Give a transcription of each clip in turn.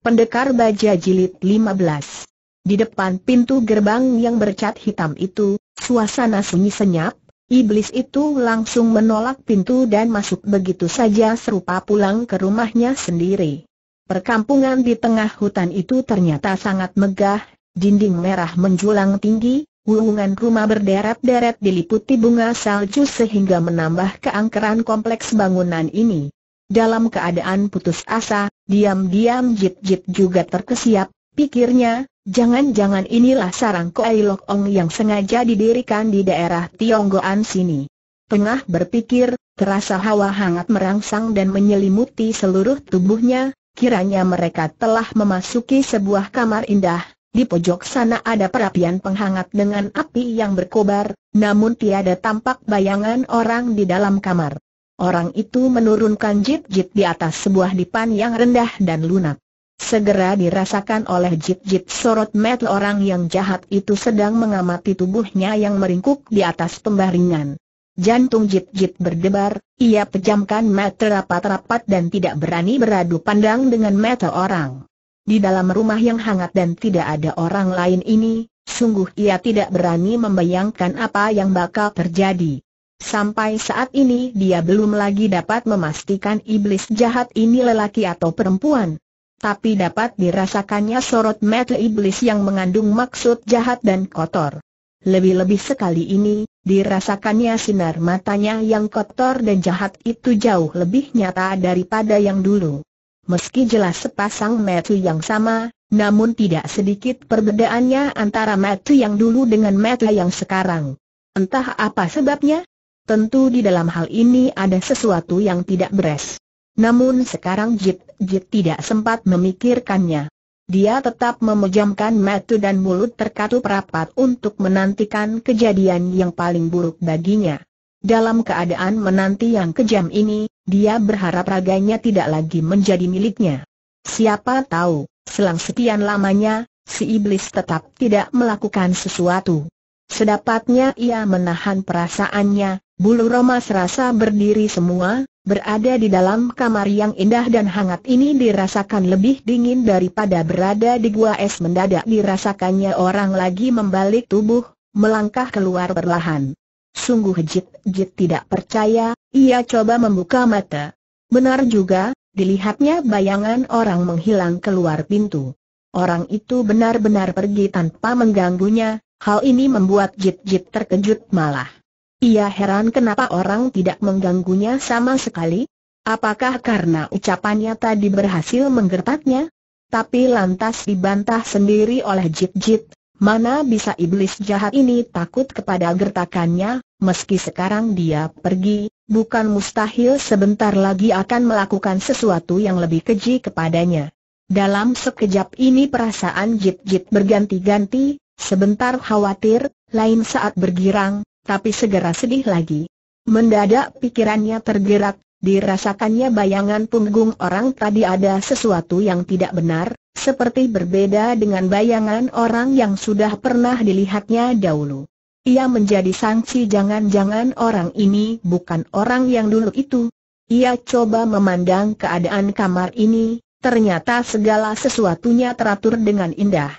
Pendekar Baja Jilid 15 Di depan pintu gerbang yang bercat hitam itu, suasana sunyi senyap, iblis itu langsung menolak pintu dan masuk begitu saja serupa pulang ke rumahnya sendiri. Perkampungan di tengah hutan itu ternyata sangat megah, dinding merah menjulang tinggi, Wuungan rumah berderet-deret diliputi bunga salju sehingga menambah keangkeran kompleks bangunan ini. Dalam keadaan putus asa, diam-diam Jip Jip juga terkesiap, pikirnya, jangan-jangan inilah sarang Koai Lok Ong yang sengaja didirikan di daerah Tionggoan sini. Tengah berpikir, terasa hawa hangat merangsang dan menyelimuti seluruh tubuhnya, kiranya mereka telah memasuki sebuah kamar indah. Di pojok sana ada perapian penghangat dengan api yang berkobar, namun tiada tampak bayangan orang di dalam kamar. Orang itu menurunkan jit-jit di atas sebuah dipan yang rendah dan lunak. Segera dirasakan oleh jit-jit sorot mata orang yang jahat itu sedang mengamati tubuhnya yang meringkuk di atas pembaringan. Jantung jit-jit berdebar, ia pejamkan mata rapat-rapat dan tidak berani beradu pandang dengan mata orang. Di dalam rumah yang hangat dan tidak ada orang lain ini, sungguh ia tidak berani membayangkan apa yang bakal terjadi. Sampai saat ini dia belum lagi dapat memastikan iblis jahat ini lelaki atau perempuan. Tapi dapat dirasakannya sorot mata iblis yang mengandung maksud jahat dan kotor. Lebih-lebih sekali ini, dirasakannya sinar matanya yang kotor dan jahat itu jauh lebih nyata daripada yang dulu. Meski jelas sepasang mata yang sama, namun tidak sedikit perbedaannya antara mata yang dulu dengan mata yang sekarang. Entah apa sebabnya, Tentu di dalam hal ini ada sesuatu yang tidak beres. Namun sekarang Jit Jit tidak sempat memikirkannya. Dia tetap memejamkan mata dan mulut terkatup rapat untuk menantikan kejadian yang paling buruk baginya. Dalam keadaan menanti yang kejam ini, dia berharap raganya tidak lagi menjadi miliknya. Siapa tahu, selang sekian lamanya, si iblis tetap tidak melakukan sesuatu. Sedapatnya ia menahan perasaannya, Bulu Roma serasa berdiri semua, berada di dalam kamar yang indah dan hangat ini dirasakan lebih dingin daripada berada di gua es mendadak dirasakannya orang lagi membalik tubuh, melangkah keluar perlahan. Sungguh Jit Jit tidak percaya, ia coba membuka mata. Benar juga, dilihatnya bayangan orang menghilang keluar pintu. Orang itu benar-benar pergi tanpa mengganggunya, hal ini membuat Jit Jit terkejut malah. Ia heran kenapa orang tidak mengganggunya sama sekali? Apakah karena ucapannya tadi berhasil menggertaknya? Tapi lantas dibantah sendiri oleh Jit Jit, mana bisa iblis jahat ini takut kepada gertakannya, meski sekarang dia pergi, bukan mustahil sebentar lagi akan melakukan sesuatu yang lebih keji kepadanya. Dalam sekejap ini perasaan Jip Jip berganti-ganti, sebentar khawatir, lain saat bergirang, tapi segera sedih lagi. Mendadak pikirannya tergerak, dirasakannya bayangan punggung orang tadi ada sesuatu yang tidak benar, seperti berbeda dengan bayangan orang yang sudah pernah dilihatnya dahulu. Ia menjadi sangsi jangan-jangan orang ini bukan orang yang dulu itu. Ia coba memandang keadaan kamar ini, ternyata segala sesuatunya teratur dengan indah.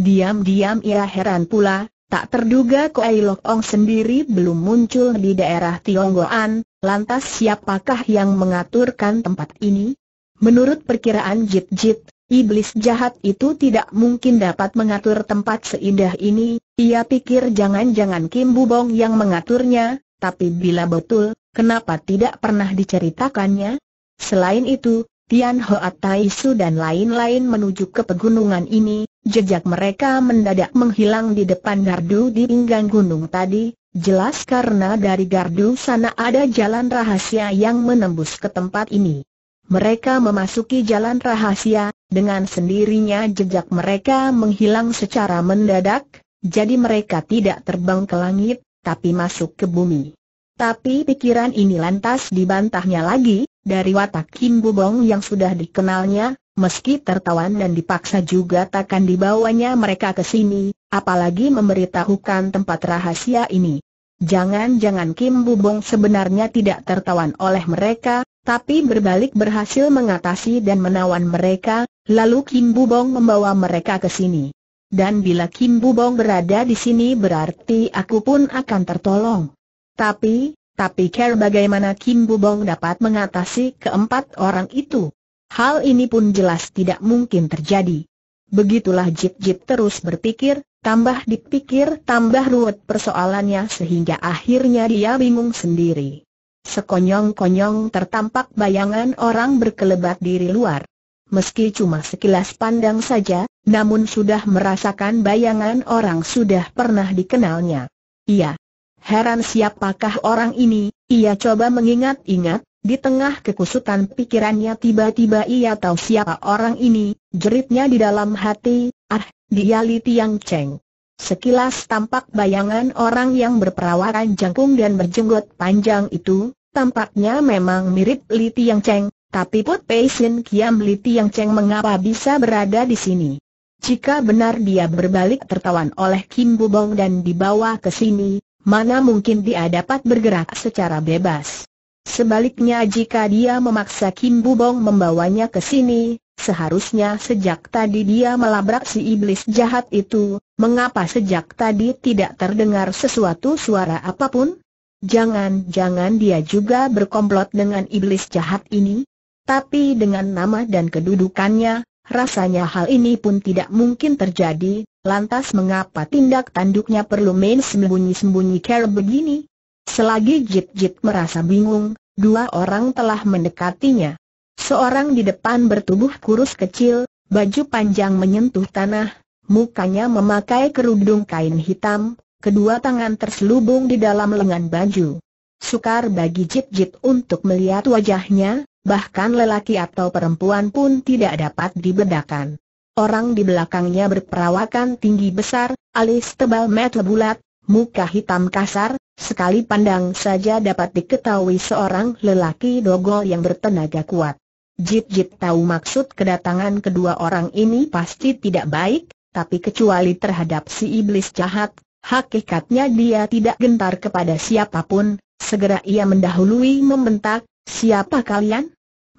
Diam-diam ia heran pula, Tak terduga Kuei Lok Ong sendiri belum muncul di daerah Tionggoan, lantas siapakah yang mengaturkan tempat ini? Menurut perkiraan Jit Jit, iblis jahat itu tidak mungkin dapat mengatur tempat seindah ini, ia pikir jangan-jangan Kim Bubong yang mengaturnya, tapi bila betul, kenapa tidak pernah diceritakannya? Selain itu, Tian Hoa Tai Su dan lain-lain menuju ke pegunungan ini, Jejak mereka mendadak menghilang di depan gardu di pinggang gunung tadi, jelas karena dari gardu sana ada jalan rahasia yang menembus ke tempat ini. Mereka memasuki jalan rahasia, dengan sendirinya jejak mereka menghilang secara mendadak, jadi mereka tidak terbang ke langit, tapi masuk ke bumi. Tapi pikiran ini lantas dibantahnya lagi, dari watak Kim Bubong yang sudah dikenalnya, meski tertawan dan dipaksa juga takkan dibawanya mereka ke sini, apalagi memberitahukan tempat rahasia ini. Jangan-jangan Kim Bubong sebenarnya tidak tertawan oleh mereka, tapi berbalik berhasil mengatasi dan menawan mereka, lalu Kim Bubong membawa mereka ke sini. Dan bila Kim Bubong berada di sini berarti aku pun akan tertolong. Tapi, tapi care bagaimana Kim Bu-bong dapat mengatasi keempat orang itu? Hal ini pun jelas tidak mungkin terjadi. Begitulah Jip Jip terus berpikir, tambah dipikir tambah ruwet persoalannya sehingga akhirnya dia bingung sendiri. Sekonyong-konyong tertampak bayangan orang berkelebat diri luar. Meski cuma sekilas pandang saja, namun sudah merasakan bayangan orang sudah pernah dikenalnya. Iya, Heran siapakah orang ini, ia coba mengingat-ingat, di tengah kekusutan pikirannya tiba-tiba ia tahu siapa orang ini, jeritnya di dalam hati, ah, dia Li Tiang Cheng. Sekilas tampak bayangan orang yang berperawakan jangkung dan berjenggot panjang itu, tampaknya memang mirip Li Tiang Cheng, tapi Put Pei Sin Kiam Li Tiang Cheng mengapa bisa berada di sini? Jika benar dia berbalik tertawan oleh Kim Bubong dan dibawa ke sini, mana mungkin dia dapat bergerak secara bebas. Sebaliknya jika dia memaksa Kim Bubong membawanya ke sini, seharusnya sejak tadi dia melabrak si iblis jahat itu, mengapa sejak tadi tidak terdengar sesuatu suara apapun? Jangan-jangan dia juga berkomplot dengan iblis jahat ini? Tapi dengan nama dan kedudukannya, Rasanya hal ini pun tidak mungkin terjadi, lantas mengapa tindak tanduknya perlu main sembunyi-sembunyi care begini? Selagi Jit-Jit merasa bingung, dua orang telah mendekatinya. Seorang di depan bertubuh kurus kecil, baju panjang menyentuh tanah, mukanya memakai kerudung kain hitam, kedua tangan terselubung di dalam lengan baju. Sukar bagi Jit-Jit untuk melihat wajahnya, Bahkan lelaki atau perempuan pun tidak dapat dibedakan. Orang di belakangnya berperawakan tinggi besar, alis tebal mata bulat, muka hitam kasar, sekali pandang saja dapat diketahui seorang lelaki dogol yang bertenaga kuat. Jit-jit tahu maksud kedatangan kedua orang ini pasti tidak baik, tapi kecuali terhadap si iblis jahat, hakikatnya dia tidak gentar kepada siapapun, segera ia mendahului membentak, Siapa kalian?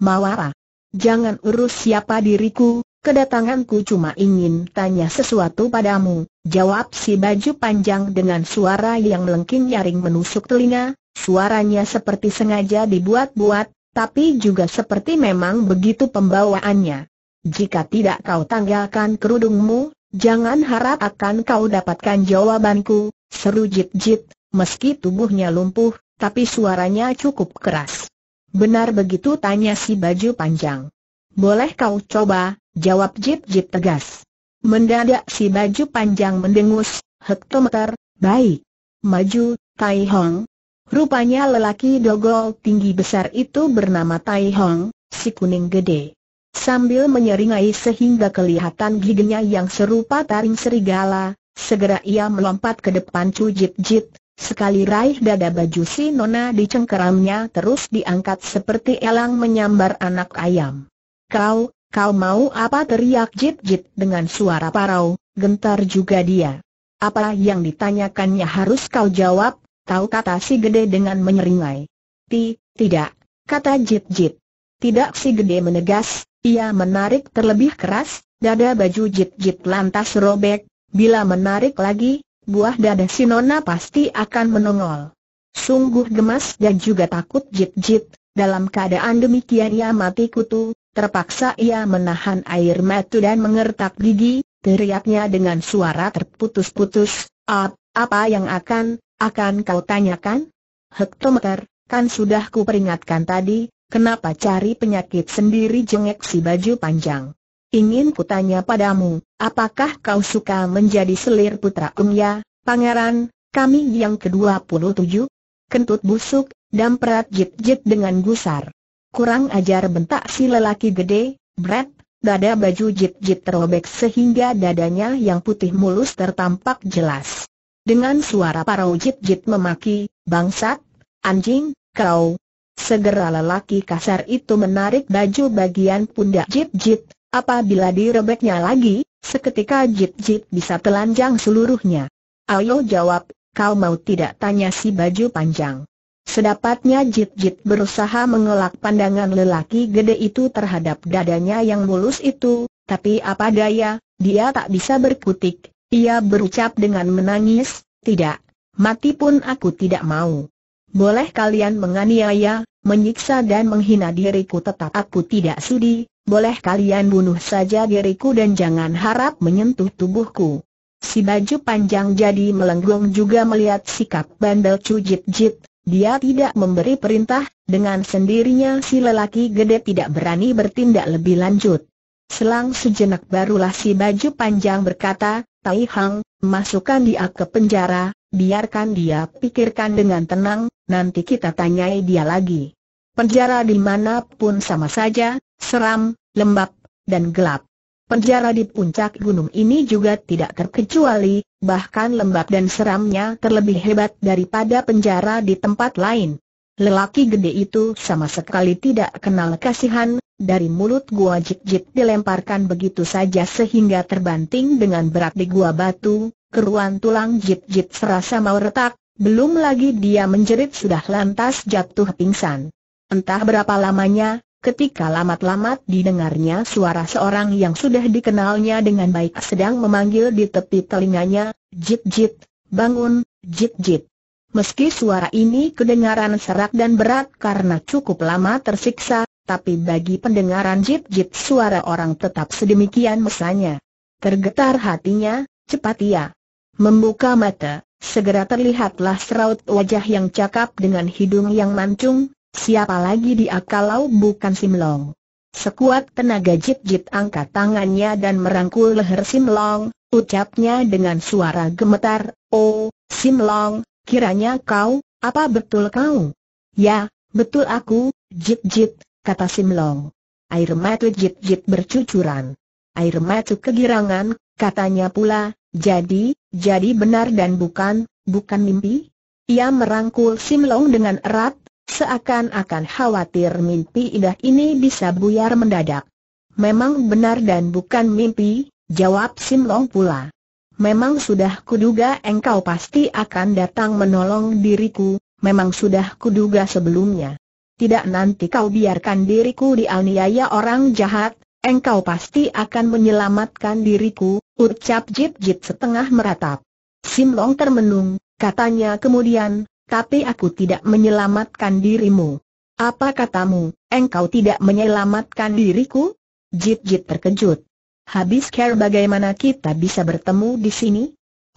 Mawara. Jangan urus siapa diriku, kedatanganku cuma ingin tanya sesuatu padamu, jawab si baju panjang dengan suara yang melengking nyaring menusuk telinga, suaranya seperti sengaja dibuat-buat, tapi juga seperti memang begitu pembawaannya. Jika tidak kau tanggalkan kerudungmu, jangan harap akan kau dapatkan jawabanku, seru Jit Jit, meski tubuhnya lumpuh, tapi suaranya cukup keras. Benar begitu tanya si baju panjang. Boleh kau coba, jawab Jip Jip tegas. Mendadak si baju panjang mendengus, hektometer, baik. Maju, Tai Hong. Rupanya lelaki dogol tinggi besar itu bernama Tai Hong, si kuning gede. Sambil menyeringai sehingga kelihatan giginya yang serupa taring serigala, segera ia melompat ke depan Cu Jip Jip, Sekali raih dada baju si Nona dicengkeramnya terus diangkat seperti elang menyambar anak ayam. Kau, kau mau apa teriak jit-jit dengan suara parau, gentar juga dia. Apa yang ditanyakannya harus kau jawab, tahu kata si gede dengan menyeringai. Ti, tidak, kata jit-jit. Tidak si gede menegas, ia menarik terlebih keras, dada baju jit-jit lantas robek, bila menarik lagi, buah dada si Nona pasti akan menongol. Sungguh gemas dan juga takut jit-jit, dalam keadaan demikian ia mati kutu, terpaksa ia menahan air mata dan mengertak gigi, teriaknya dengan suara terputus-putus, Ap, apa yang akan, akan kau tanyakan? Hektometer, kan sudah kuperingatkan tadi, kenapa cari penyakit sendiri jengek si baju panjang ingin kutanya padamu, apakah kau suka menjadi selir putra Umya, pangeran, kami yang ke-27? Kentut busuk, dan perat jit-jit dengan gusar. Kurang ajar bentak si lelaki gede, bret, dada baju jit-jit terobek sehingga dadanya yang putih mulus tertampak jelas. Dengan suara parau jit-jit memaki, bangsat, anjing, kau. Segera lelaki kasar itu menarik baju bagian pundak jit-jit, Apabila direbeknya lagi, seketika jit-jit bisa telanjang seluruhnya. Ayo jawab, kau mau tidak tanya si baju panjang. Sedapatnya jit-jit berusaha mengelak pandangan lelaki gede itu terhadap dadanya yang mulus itu, tapi apa daya, dia tak bisa berkutik, ia berucap dengan menangis, tidak, mati pun aku tidak mau. Boleh kalian menganiaya, menyiksa dan menghina diriku tetap aku tidak sudi, boleh kalian bunuh saja diriku dan jangan harap menyentuh tubuhku. Si baju panjang jadi melenggung juga melihat sikap bandel cujit jit, dia tidak memberi perintah, dengan sendirinya si lelaki gede tidak berani bertindak lebih lanjut. Selang sejenak barulah si baju panjang berkata, Tai Hang, masukkan dia ke penjara, biarkan dia pikirkan dengan tenang, nanti kita tanyai dia lagi. Penjara dimanapun sama saja, seram, lembab, dan gelap. Penjara di puncak gunung ini juga tidak terkecuali, bahkan lembab dan seramnya terlebih hebat daripada penjara di tempat lain. Lelaki gede itu sama sekali tidak kenal kasihan, dari mulut gua jik-jik dilemparkan begitu saja sehingga terbanting dengan berat di gua batu, keruan tulang jik-jik serasa mau retak, belum lagi dia menjerit sudah lantas jatuh pingsan. Entah berapa lamanya, Ketika lamat-lamat didengarnya suara seorang yang sudah dikenalnya dengan baik sedang memanggil di tepi telinganya, Jit-jit, bangun, jit-jit. Meski suara ini kedengaran serak dan berat karena cukup lama tersiksa, tapi bagi pendengaran jit-jit suara orang tetap sedemikian mesanya. Tergetar hatinya, cepat ia ya. membuka mata, segera terlihatlah seraut wajah yang cakap dengan hidung yang mancung, Siapa lagi dia kalau bukan Simlong? Sekuat tenaga Jip Jip angkat tangannya dan merangkul leher Simlong, ucapnya dengan suara gemetar, Oh, Simlong, kiranya kau, apa betul kau? Ya, betul aku, Jip Jip, kata Simlong. Air mata Jip Jip bercucuran. Air mata kegirangan, katanya pula, jadi, jadi benar dan bukan, bukan mimpi? Ia merangkul Simlong dengan erat, Seakan-akan khawatir mimpi indah ini bisa buyar mendadak. Memang benar dan bukan mimpi, jawab Sim Long pula. Memang sudah kuduga engkau pasti akan datang menolong diriku, memang sudah kuduga sebelumnya. Tidak nanti kau biarkan diriku dianiaya orang jahat, engkau pasti akan menyelamatkan diriku, ucap Jip Jip setengah meratap. Sim Long termenung, katanya kemudian, tapi aku tidak menyelamatkan dirimu. Apa katamu, engkau tidak menyelamatkan diriku? Jit-jit terkejut. Habis care bagaimana kita bisa bertemu di sini?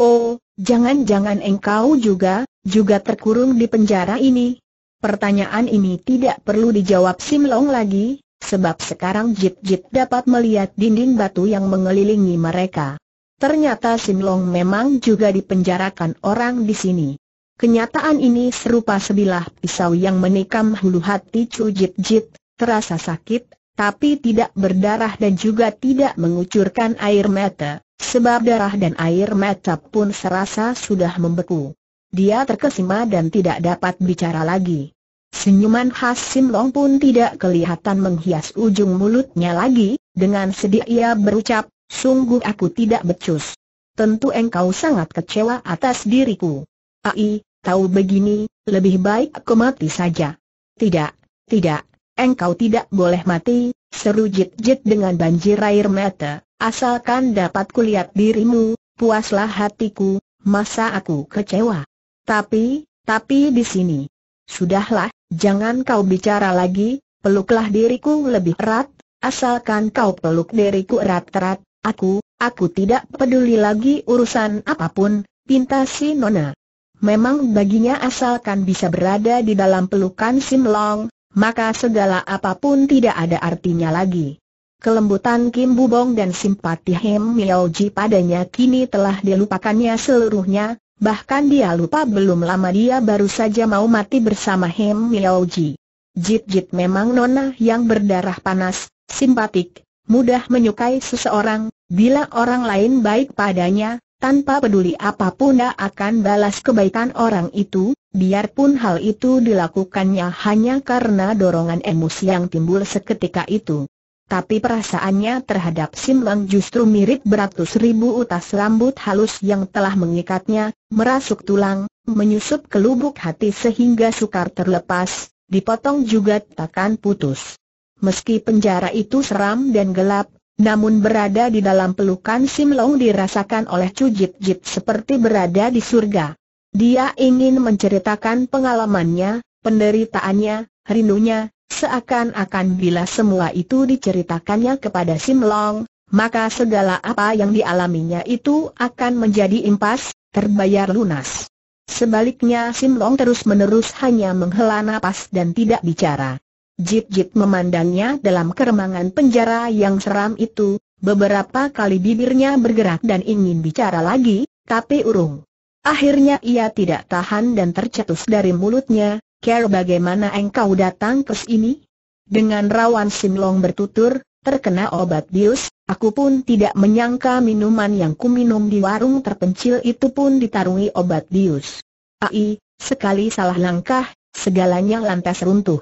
Oh, jangan-jangan engkau juga, juga terkurung di penjara ini. Pertanyaan ini tidak perlu dijawab Simlong lagi, sebab sekarang Jit-Jit dapat melihat dinding batu yang mengelilingi mereka. Ternyata Simlong memang juga dipenjarakan orang di sini. Kenyataan ini serupa sebilah pisau yang menikam hulu hati Chu Jit Jit, terasa sakit, tapi tidak berdarah dan juga tidak mengucurkan air mata, sebab darah dan air mata pun serasa sudah membeku. Dia terkesima dan tidak dapat bicara lagi. Senyuman khas Sim Long pun tidak kelihatan menghias ujung mulutnya lagi, dengan sedih ia berucap, sungguh aku tidak becus. Tentu engkau sangat kecewa atas diriku. Ai, tahu begini, lebih baik aku mati saja. Tidak, tidak, engkau tidak boleh mati, seru Jit Jit dengan banjir air mata, asalkan dapat kulihat dirimu, puaslah hatiku, masa aku kecewa. Tapi, tapi di sini. Sudahlah, jangan kau bicara lagi, peluklah diriku lebih erat, asalkan kau peluk diriku erat-erat, aku, aku tidak peduli lagi urusan apapun, pinta si Nona. Memang baginya asalkan bisa berada di dalam pelukan Sim Long, maka segala apapun tidak ada artinya lagi. Kelembutan Kim Bubong dan simpati Hem Miao Ji padanya kini telah dilupakannya seluruhnya, bahkan dia lupa belum lama dia baru saja mau mati bersama Hem Miao Ji. Jit Jit memang nona yang berdarah panas, simpatik, mudah menyukai seseorang, bila orang lain baik padanya, tanpa peduli apapun dia akan balas kebaikan orang itu, biarpun hal itu dilakukannya hanya karena dorongan emosi yang timbul seketika itu. Tapi perasaannya terhadap Simlang justru mirip beratus ribu utas rambut halus yang telah mengikatnya, merasuk tulang, menyusup ke lubuk hati sehingga sukar terlepas, dipotong juga takkan putus. Meski penjara itu seram dan gelap, namun berada di dalam pelukan Sim Long dirasakan oleh Chu Jip Jip seperti berada di surga. Dia ingin menceritakan pengalamannya, penderitaannya, rindunya, seakan-akan bila semua itu diceritakannya kepada Sim Long, maka segala apa yang dialaminya itu akan menjadi impas, terbayar lunas. Sebaliknya Sim Long terus-menerus hanya menghela nafas dan tidak bicara. Jip-jip memandangnya dalam keremangan penjara yang seram itu, beberapa kali bibirnya bergerak dan ingin bicara lagi, tapi urung. Akhirnya ia tidak tahan dan tercetus dari mulutnya, Care bagaimana engkau datang ke sini? Dengan rawan Simlong bertutur, terkena obat bius, aku pun tidak menyangka minuman yang kuminum di warung terpencil itu pun ditarungi obat bius. Ai, sekali salah langkah, segalanya lantas runtuh.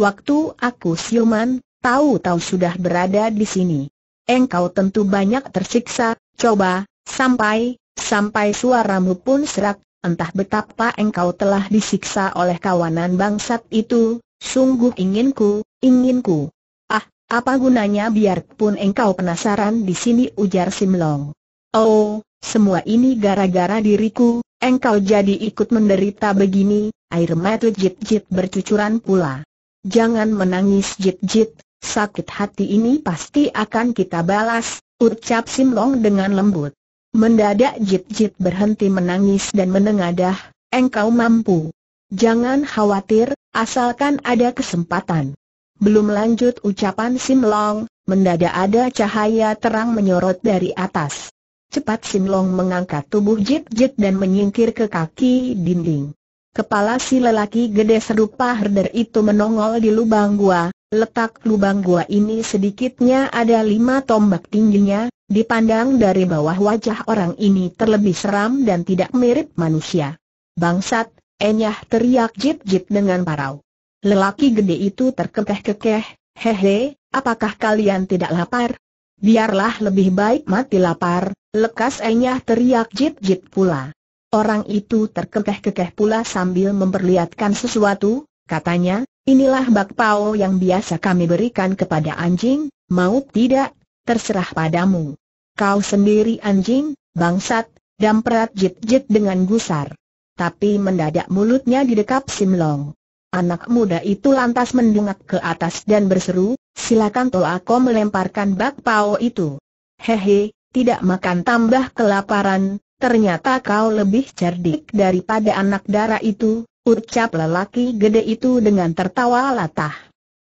Waktu aku siuman, tahu-tahu sudah berada di sini. Engkau tentu banyak tersiksa, coba, sampai, sampai suaramu pun serak, entah betapa engkau telah disiksa oleh kawanan bangsat itu, sungguh inginku, inginku. Ah, apa gunanya biarpun engkau penasaran di sini ujar Simlong. Oh, semua ini gara-gara diriku, engkau jadi ikut menderita begini, air mata jit-jit bercucuran pula. Jangan menangis Jit-Jit, sakit hati ini pasti akan kita balas, ucap Simlong dengan lembut. Mendadak Jit-Jit berhenti menangis dan menengadah, engkau mampu. Jangan khawatir, asalkan ada kesempatan. Belum lanjut ucapan Simlong, mendadak ada cahaya terang menyorot dari atas. Cepat Simlong mengangkat tubuh Jit-Jit dan menyingkir ke kaki dinding. Kepala si lelaki gede serupa herder itu menongol di lubang gua, letak lubang gua ini sedikitnya ada lima tombak tingginya, dipandang dari bawah wajah orang ini terlebih seram dan tidak mirip manusia. Bangsat, enyah teriak jip-jip dengan parau. Lelaki gede itu terkekeh-kekeh, hehe, apakah kalian tidak lapar? Biarlah lebih baik mati lapar, lekas enyah teriak jip-jip pula. Orang itu terkekeh-kekeh pula sambil memperlihatkan sesuatu, katanya, inilah bakpao yang biasa kami berikan kepada anjing, mau tidak, terserah padamu. Kau sendiri anjing, bangsat, dan perat jit-jit dengan gusar. Tapi mendadak mulutnya didekap Simlong. Anak muda itu lantas mendungak ke atas dan berseru, silakan aku melemparkan bakpao itu. Hehe, tidak makan tambah kelaparan, ternyata kau lebih cerdik daripada anak dara itu, ucap lelaki gede itu dengan tertawa latah.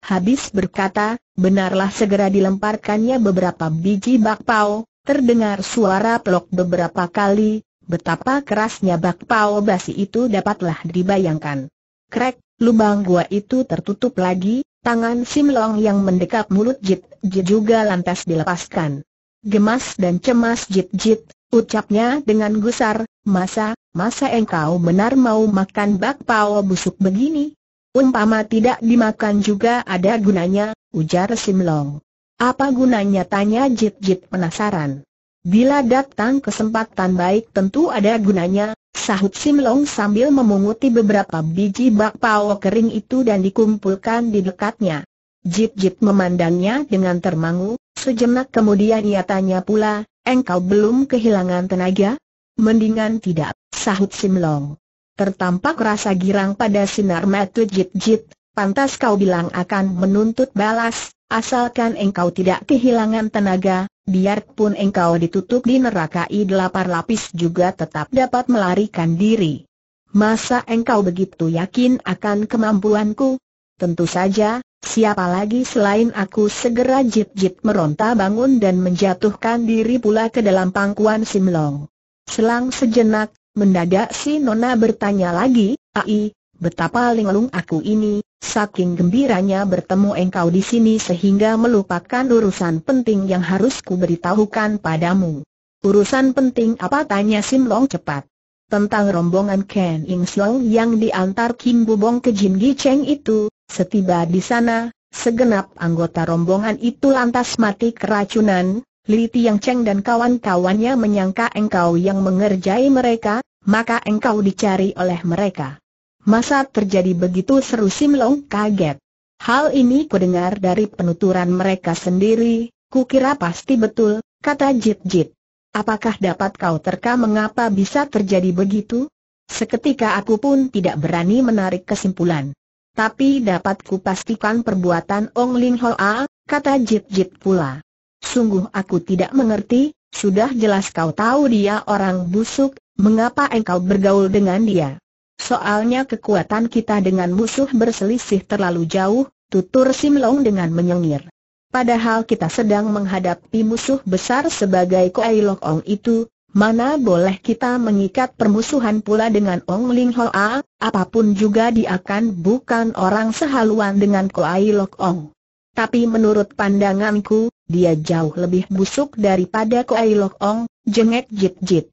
Habis berkata, benarlah segera dilemparkannya beberapa biji bakpao, terdengar suara pelok beberapa kali, betapa kerasnya bakpao basi itu dapatlah dibayangkan. Krek, lubang gua itu tertutup lagi, Tangan Simlong yang mendekap mulut Jit Jit juga lantas dilepaskan. Gemas dan cemas Jit Jit, Ucapnya dengan gusar, masa, masa engkau benar mau makan bakpao busuk begini? Umpama tidak dimakan juga ada gunanya, ujar Simlong. Apa gunanya tanya Jit Jit penasaran. Bila datang kesempatan baik tentu ada gunanya, sahut Simlong sambil memunguti beberapa biji bakpao kering itu dan dikumpulkan di dekatnya. Jit Jit memandangnya dengan termangu, Sejenak kemudian ia tanya pula, engkau belum kehilangan tenaga? Mendingan tidak, sahut Simlong. Tertampak rasa girang pada sinar mata jit-jit, pantas kau bilang akan menuntut balas, asalkan engkau tidak kehilangan tenaga, biarpun engkau ditutup di neraka i delapan lapis juga tetap dapat melarikan diri. Masa engkau begitu yakin akan kemampuanku? Tentu saja, Siapa lagi selain aku segera jip-jip meronta bangun dan menjatuhkan diri pula ke dalam pangkuan Sim Long. Selang sejenak, mendadak si Nona bertanya lagi, Ai, betapa linglung aku ini, saking gembiranya bertemu engkau di sini sehingga melupakan urusan penting yang harus ku beritahukan padamu. Urusan penting apa tanya Sim Long cepat. Tentang rombongan Ken Ing Siong yang diantar Kim Bubong ke Jin Gi Cheng itu, Setiba di sana, segenap anggota rombongan itu lantas mati keracunan, Li Tiang Cheng dan kawan-kawannya menyangka engkau yang mengerjai mereka, maka engkau dicari oleh mereka. Masa terjadi begitu seru Simlong kaget. Hal ini kudengar dari penuturan mereka sendiri, kukira pasti betul, kata Jit Jit. Apakah dapat kau terka mengapa bisa terjadi begitu? Seketika aku pun tidak berani menarik kesimpulan tapi dapat pastikan perbuatan Ong Ling Hoa, kata Jip Jip pula. Sungguh aku tidak mengerti, sudah jelas kau tahu dia orang busuk, mengapa engkau bergaul dengan dia? Soalnya kekuatan kita dengan musuh berselisih terlalu jauh, tutur Sim Long dengan menyengir. Padahal kita sedang menghadapi musuh besar sebagai Koai Lok Ong itu, Mana boleh kita mengikat permusuhan pula dengan Ong Ling Hoa, apapun juga dia akan bukan orang sehaluan dengan Koai Lok Ong. Tapi menurut pandanganku, dia jauh lebih busuk daripada Koai Lok Ong, jengek Jit Jit.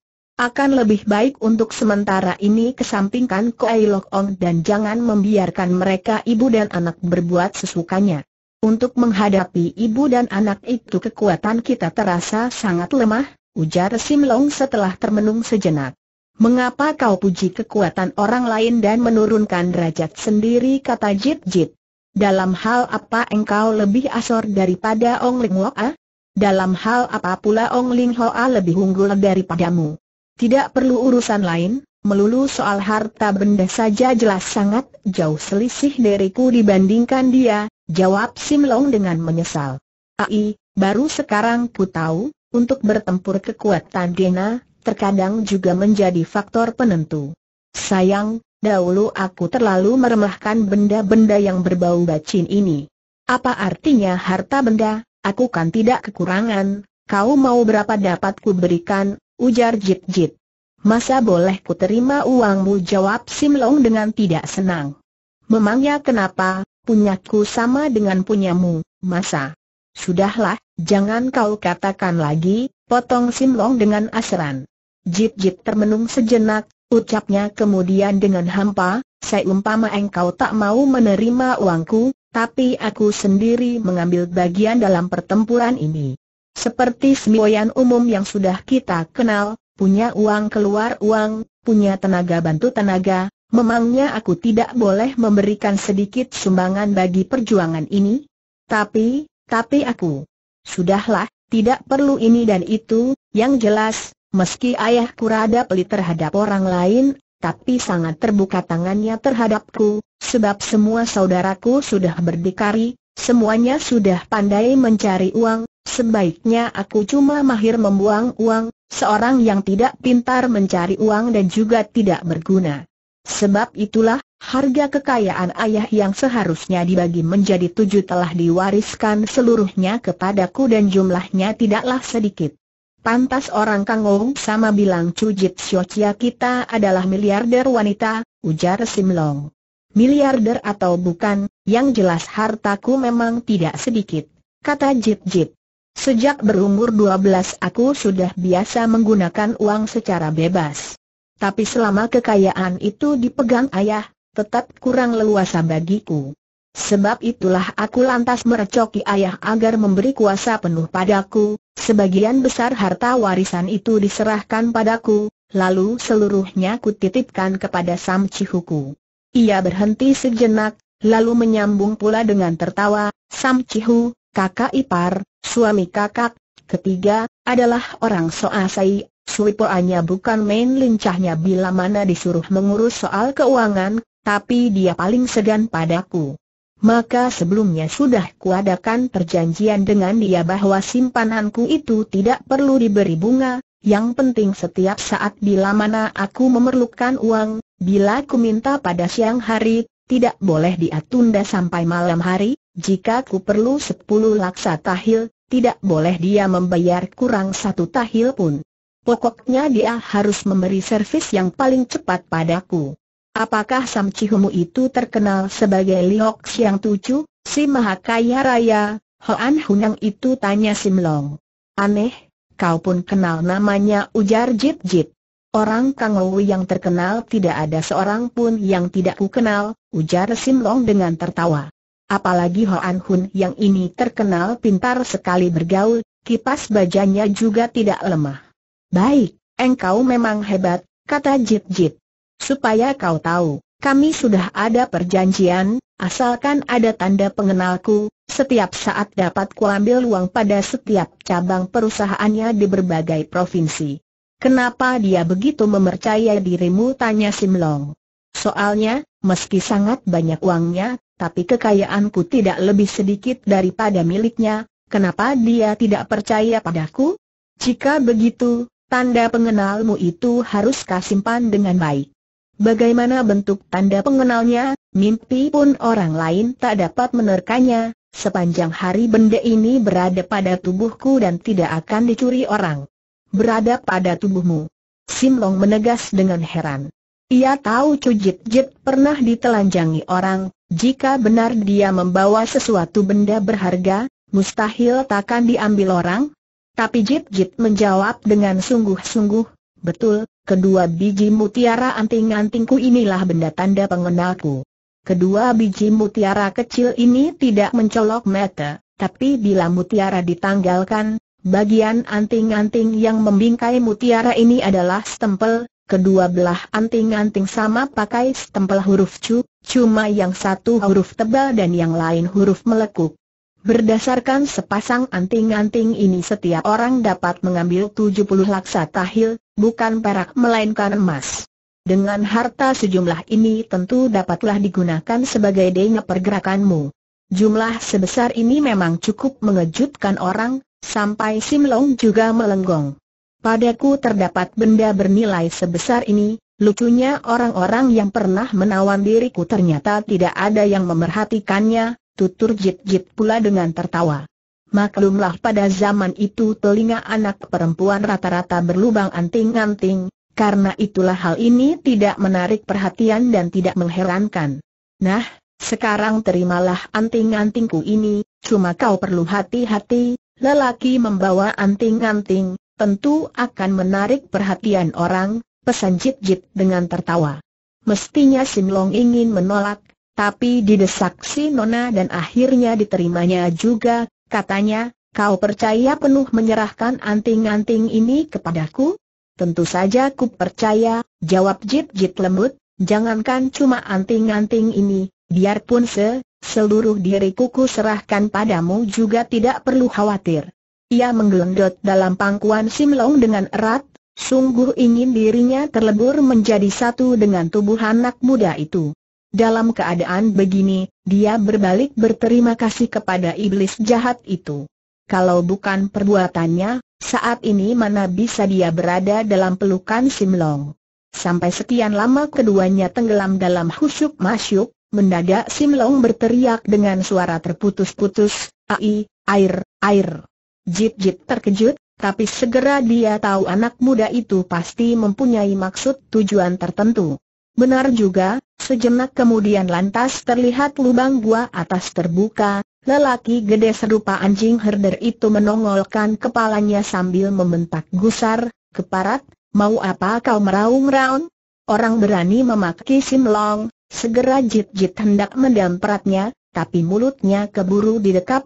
Akan lebih baik untuk sementara ini kesampingkan Koai Lok Ong dan jangan membiarkan mereka ibu dan anak berbuat sesukanya. Untuk menghadapi ibu dan anak itu kekuatan kita terasa sangat lemah, ujar Sim Long setelah termenung sejenak. Mengapa kau puji kekuatan orang lain dan menurunkan derajat sendiri kata Jit Jit? Dalam hal apa engkau lebih asor daripada Ong Ling Hoa? Dalam hal apa pula Ong Ling Hoa lebih unggul daripadamu? Tidak perlu urusan lain, melulu soal harta benda saja jelas sangat jauh selisih dariku dibandingkan dia, jawab Sim Long dengan menyesal. Ai, baru sekarang ku tahu, untuk bertempur kekuatan Dena, terkadang juga menjadi faktor penentu. Sayang, dahulu aku terlalu meremehkan benda-benda yang berbau bacin ini. Apa artinya harta benda, aku kan tidak kekurangan, kau mau berapa dapat ku berikan, ujar Jit Jit. Masa boleh ku terima uangmu jawab Sim Long dengan tidak senang. Memangnya kenapa, punyaku sama dengan punyamu, masa? Sudahlah, Jangan kau katakan lagi, potong Simlong dengan asaran. Jip-jip termenung sejenak, ucapnya kemudian dengan hampa, saya umpama engkau tak mau menerima uangku, tapi aku sendiri mengambil bagian dalam pertempuran ini. Seperti semboyan umum yang sudah kita kenal, punya uang keluar uang, punya tenaga bantu tenaga, memangnya aku tidak boleh memberikan sedikit sumbangan bagi perjuangan ini? Tapi, tapi aku Sudahlah, tidak perlu ini dan itu, yang jelas, meski ayahku rada pelit terhadap orang lain, tapi sangat terbuka tangannya terhadapku, sebab semua saudaraku sudah berdikari, semuanya sudah pandai mencari uang, sebaiknya aku cuma mahir membuang uang, seorang yang tidak pintar mencari uang dan juga tidak berguna. Sebab itulah, Harga kekayaan ayah yang seharusnya dibagi menjadi tujuh telah diwariskan seluruhnya kepadaku dan jumlahnya tidaklah sedikit. Pantas orang kangong sama bilang Cujit Siocia kita adalah miliarder wanita, ujar Simlong. Miliarder atau bukan, yang jelas hartaku memang tidak sedikit, kata Jit Jit. Sejak berumur 12 aku sudah biasa menggunakan uang secara bebas. Tapi selama kekayaan itu dipegang ayah, tetap kurang leluasa bagiku. Sebab itulah aku lantas merecoki ayah agar memberi kuasa penuh padaku, sebagian besar harta warisan itu diserahkan padaku, lalu seluruhnya kutitipkan kepada Sam Cihuku. Ia berhenti sejenak, lalu menyambung pula dengan tertawa, Sam Cihu, kakak ipar, suami kakak, ketiga, adalah orang Soasai, Suipoanya bukan main lincahnya bila mana disuruh mengurus soal keuangan, tapi dia paling segan padaku. Maka sebelumnya sudah kuadakan perjanjian dengan dia bahwa simpananku itu tidak perlu diberi bunga, yang penting setiap saat bila mana aku memerlukan uang, bila ku minta pada siang hari, tidak boleh diatunda sampai malam hari, jika ku perlu sepuluh laksa tahil, tidak boleh dia membayar kurang satu tahil pun. Pokoknya dia harus memberi servis yang paling cepat padaku. Apakah Sam Cihumu itu terkenal sebagai Liok Siang Tujuh, si Mahakaya Raya, Hoan Hunang itu tanya Sim Long. Aneh, kau pun kenal namanya ujar Jit Jit. Orang Kang yang terkenal tidak ada seorang pun yang tidak ku kenal, ujar Sim Long dengan tertawa. Apalagi Hoan Hun yang ini terkenal pintar sekali bergaul, kipas bajanya juga tidak lemah. Baik, engkau memang hebat, kata Jit Jit supaya kau tahu, kami sudah ada perjanjian, asalkan ada tanda pengenalku, setiap saat dapat kuambil uang pada setiap cabang perusahaannya di berbagai provinsi. Kenapa dia begitu mempercaya dirimu? Tanya Simlong. Soalnya, meski sangat banyak uangnya, tapi kekayaanku tidak lebih sedikit daripada miliknya, kenapa dia tidak percaya padaku? Jika begitu, tanda pengenalmu itu harus simpan dengan baik. Bagaimana bentuk tanda pengenalnya, mimpi pun orang lain tak dapat menerkanya, sepanjang hari benda ini berada pada tubuhku dan tidak akan dicuri orang. Berada pada tubuhmu. Simlong menegas dengan heran. Ia tahu Cujit Jit pernah ditelanjangi orang, jika benar dia membawa sesuatu benda berharga, mustahil takkan diambil orang. Tapi Jit Jit menjawab dengan sungguh-sungguh, Betul, kedua biji mutiara anting-antingku inilah benda tanda pengenalku. Kedua biji mutiara kecil ini tidak mencolok mata, tapi bila mutiara ditanggalkan, bagian anting-anting yang membingkai mutiara ini adalah stempel, kedua belah anting-anting sama pakai stempel huruf cu, cuma yang satu huruf tebal dan yang lain huruf melekuk. Berdasarkan sepasang anting-anting ini setiap orang dapat mengambil 70 laksa tahil, bukan perak melainkan emas. Dengan harta sejumlah ini tentu dapatlah digunakan sebagai daya pergerakanmu. Jumlah sebesar ini memang cukup mengejutkan orang, sampai Sim Long juga melenggong. Padaku terdapat benda bernilai sebesar ini, lucunya orang-orang yang pernah menawan diriku ternyata tidak ada yang memerhatikannya, tutur Jit Jit pula dengan tertawa. Maklumlah pada zaman itu telinga anak perempuan rata-rata berlubang anting-anting, karena itulah hal ini tidak menarik perhatian dan tidak mengherankan. Nah, sekarang terimalah anting-antingku ini, cuma kau perlu hati-hati, lelaki membawa anting-anting, tentu akan menarik perhatian orang, pesan Jit-Jit dengan tertawa. Mestinya Sinlong ingin menolak, tapi didesak si Nona dan akhirnya diterimanya juga Katanya, kau percaya penuh menyerahkan anting-anting ini kepadaku? Tentu saja ku percaya, jawab Jip Jip lembut, jangankan cuma anting-anting ini, biarpun se, seluruh diriku ku serahkan padamu juga tidak perlu khawatir. Ia menggelendot dalam pangkuan Simlong dengan erat, sungguh ingin dirinya terlebur menjadi satu dengan tubuh anak muda itu. Dalam keadaan begini, dia berbalik berterima kasih kepada iblis jahat itu. Kalau bukan perbuatannya, saat ini mana bisa dia berada dalam pelukan Simlong. Sampai sekian lama keduanya tenggelam dalam husuk masyuk, mendadak Simlong berteriak dengan suara terputus-putus, Ai, air, air. Jip Jip terkejut, tapi segera dia tahu anak muda itu pasti mempunyai maksud tujuan tertentu. Benar juga, Sejenak kemudian lantas terlihat lubang gua atas terbuka, lelaki gede serupa anjing herder itu menongolkan kepalanya sambil membentak gusar, keparat, mau apa kau meraung-raung? Orang berani memaki Long. segera jit-jit hendak mendampratnya, tapi mulutnya keburu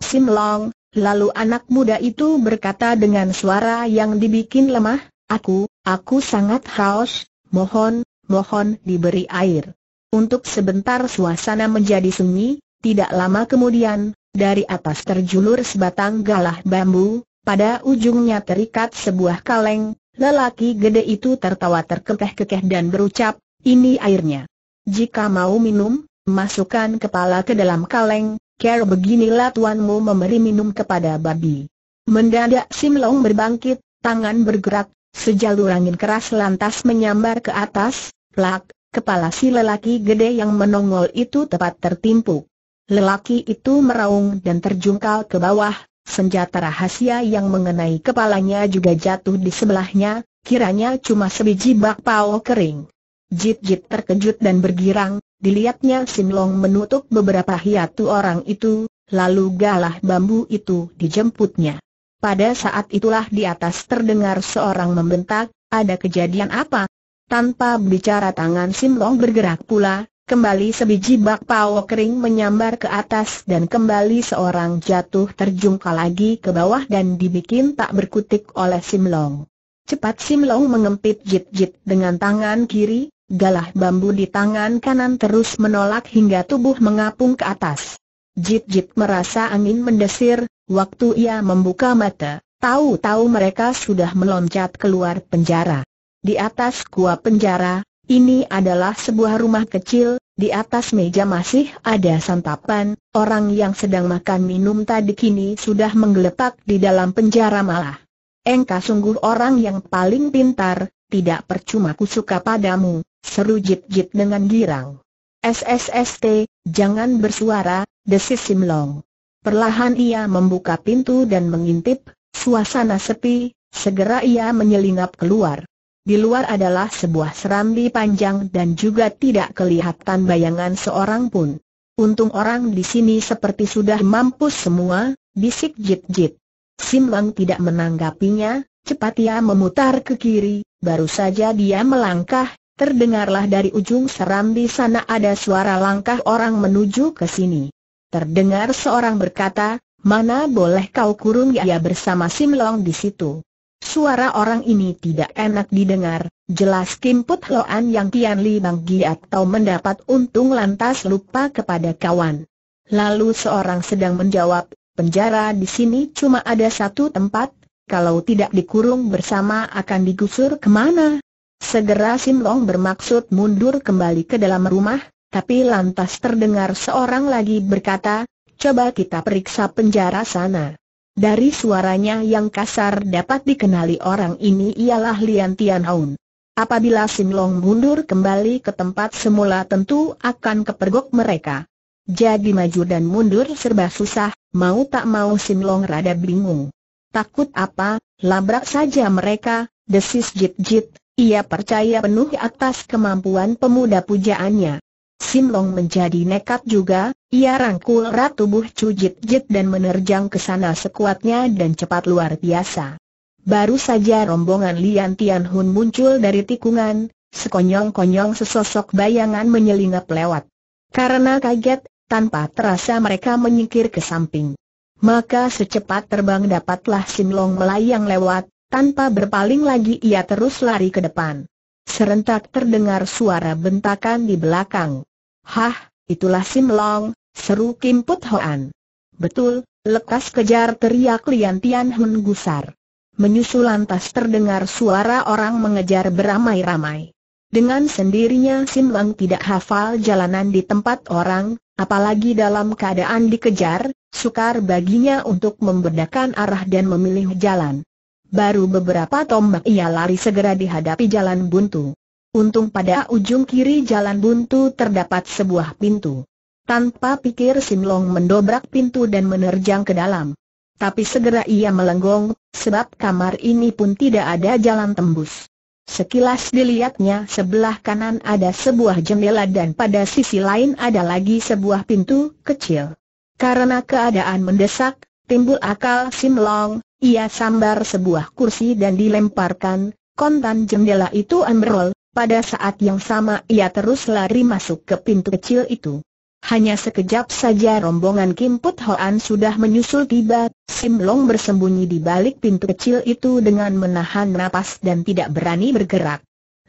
Sim Long. lalu anak muda itu berkata dengan suara yang dibikin lemah, aku, aku sangat haus, mohon, mohon diberi air. Untuk sebentar suasana menjadi sunyi, tidak lama kemudian, dari atas terjulur sebatang galah bambu, pada ujungnya terikat sebuah kaleng, lelaki gede itu tertawa terkekeh-kekeh dan berucap, ini airnya. Jika mau minum, masukkan kepala ke dalam kaleng, care beginilah tuanmu memberi minum kepada babi. Mendadak Sim Long berbangkit, tangan bergerak, sejalur angin keras lantas menyambar ke atas, plak, Kepala si lelaki gede yang menongol itu tepat tertimpu. Lelaki itu meraung dan terjungkal ke bawah, senjata rahasia yang mengenai kepalanya juga jatuh di sebelahnya, kiranya cuma sebiji bakpao kering. Jit-jit terkejut dan bergirang, dilihatnya Sinlong menutup beberapa hiatu orang itu, lalu galah bambu itu dijemputnya. Pada saat itulah di atas terdengar seorang membentak, ada kejadian apa? Tanpa bicara tangan Sim Long bergerak pula, kembali sebiji bakpao kering menyambar ke atas dan kembali seorang jatuh terjungkal lagi ke bawah dan dibikin tak berkutik oleh Sim Long. Cepat Sim Long mengempit jit-jit dengan tangan kiri, galah bambu di tangan kanan terus menolak hingga tubuh mengapung ke atas. Jit-jit merasa angin mendesir, waktu ia membuka mata, tahu-tahu mereka sudah meloncat keluar penjara. Di atas gua penjara, ini adalah sebuah rumah kecil, di atas meja masih ada santapan, orang yang sedang makan minum tadi kini sudah menggeletak di dalam penjara malah. Engkau sungguh orang yang paling pintar, tidak percuma ku suka padamu, seru Jip Jip dengan girang. SSST, jangan bersuara, desis Simlong. Perlahan ia membuka pintu dan mengintip, suasana sepi, segera ia menyelinap keluar. Di luar adalah sebuah serambi panjang dan juga tidak kelihatan bayangan seorang pun. Untung orang di sini seperti sudah mampus semua, bisik jit-jit. Simbang tidak menanggapinya, cepat ia memutar ke kiri, baru saja dia melangkah, terdengarlah dari ujung serambi sana ada suara langkah orang menuju ke sini. Terdengar seorang berkata, mana boleh kau kurung ya bersama Simlong di situ. Suara orang ini tidak enak didengar, jelas Kim Put Loan yang Tian Li Giat tahu mendapat untung lantas lupa kepada kawan. Lalu seorang sedang menjawab, penjara di sini cuma ada satu tempat, kalau tidak dikurung bersama akan digusur kemana? Segera Sim Long bermaksud mundur kembali ke dalam rumah, tapi lantas terdengar seorang lagi berkata, coba kita periksa penjara sana. Dari suaranya yang kasar dapat dikenali orang ini ialah Lian Tianhaun. Apabila Simlong mundur kembali ke tempat semula tentu akan kepergok mereka. Jadi maju dan mundur serba susah, mau tak mau Simlong rada bingung. Takut apa, labrak saja mereka, desis Jit Jit, ia percaya penuh atas kemampuan pemuda pujaannya. Simlong menjadi nekat juga, ia rangkul rat tubuh Cujit Jit dan menerjang ke sana sekuatnya dan cepat luar biasa. Baru saja rombongan Lian Tian Hun muncul dari tikungan, sekonyong-konyong sesosok bayangan menyelinap lewat. Karena kaget, tanpa terasa mereka menyingkir ke samping. Maka secepat terbang dapatlah Simlong melayang lewat, tanpa berpaling lagi ia terus lari ke depan. Serentak terdengar suara bentakan di belakang. Hah, itulah Sim Long, seru Kim Put Hoan. Betul, lekas kejar teriak Lian Tian Hun gusar. Menyusul lantas terdengar suara orang mengejar beramai-ramai. Dengan sendirinya Sim Long tidak hafal jalanan di tempat orang, apalagi dalam keadaan dikejar, sukar baginya untuk membedakan arah dan memilih jalan. Baru beberapa tombak ia lari segera dihadapi jalan buntu. Untung pada ujung kiri jalan buntu terdapat sebuah pintu. Tanpa pikir Simlong mendobrak pintu dan menerjang ke dalam. Tapi segera ia melenggong, sebab kamar ini pun tidak ada jalan tembus. Sekilas dilihatnya sebelah kanan ada sebuah jendela dan pada sisi lain ada lagi sebuah pintu kecil. Karena keadaan mendesak, timbul akal Simlong, ia sambar sebuah kursi dan dilemparkan, kontan jendela itu ambrol, pada saat yang sama ia terus lari masuk ke pintu kecil itu. Hanya sekejap saja rombongan Kim Put Hoan sudah menyusul tiba, Sim Long bersembunyi di balik pintu kecil itu dengan menahan napas dan tidak berani bergerak.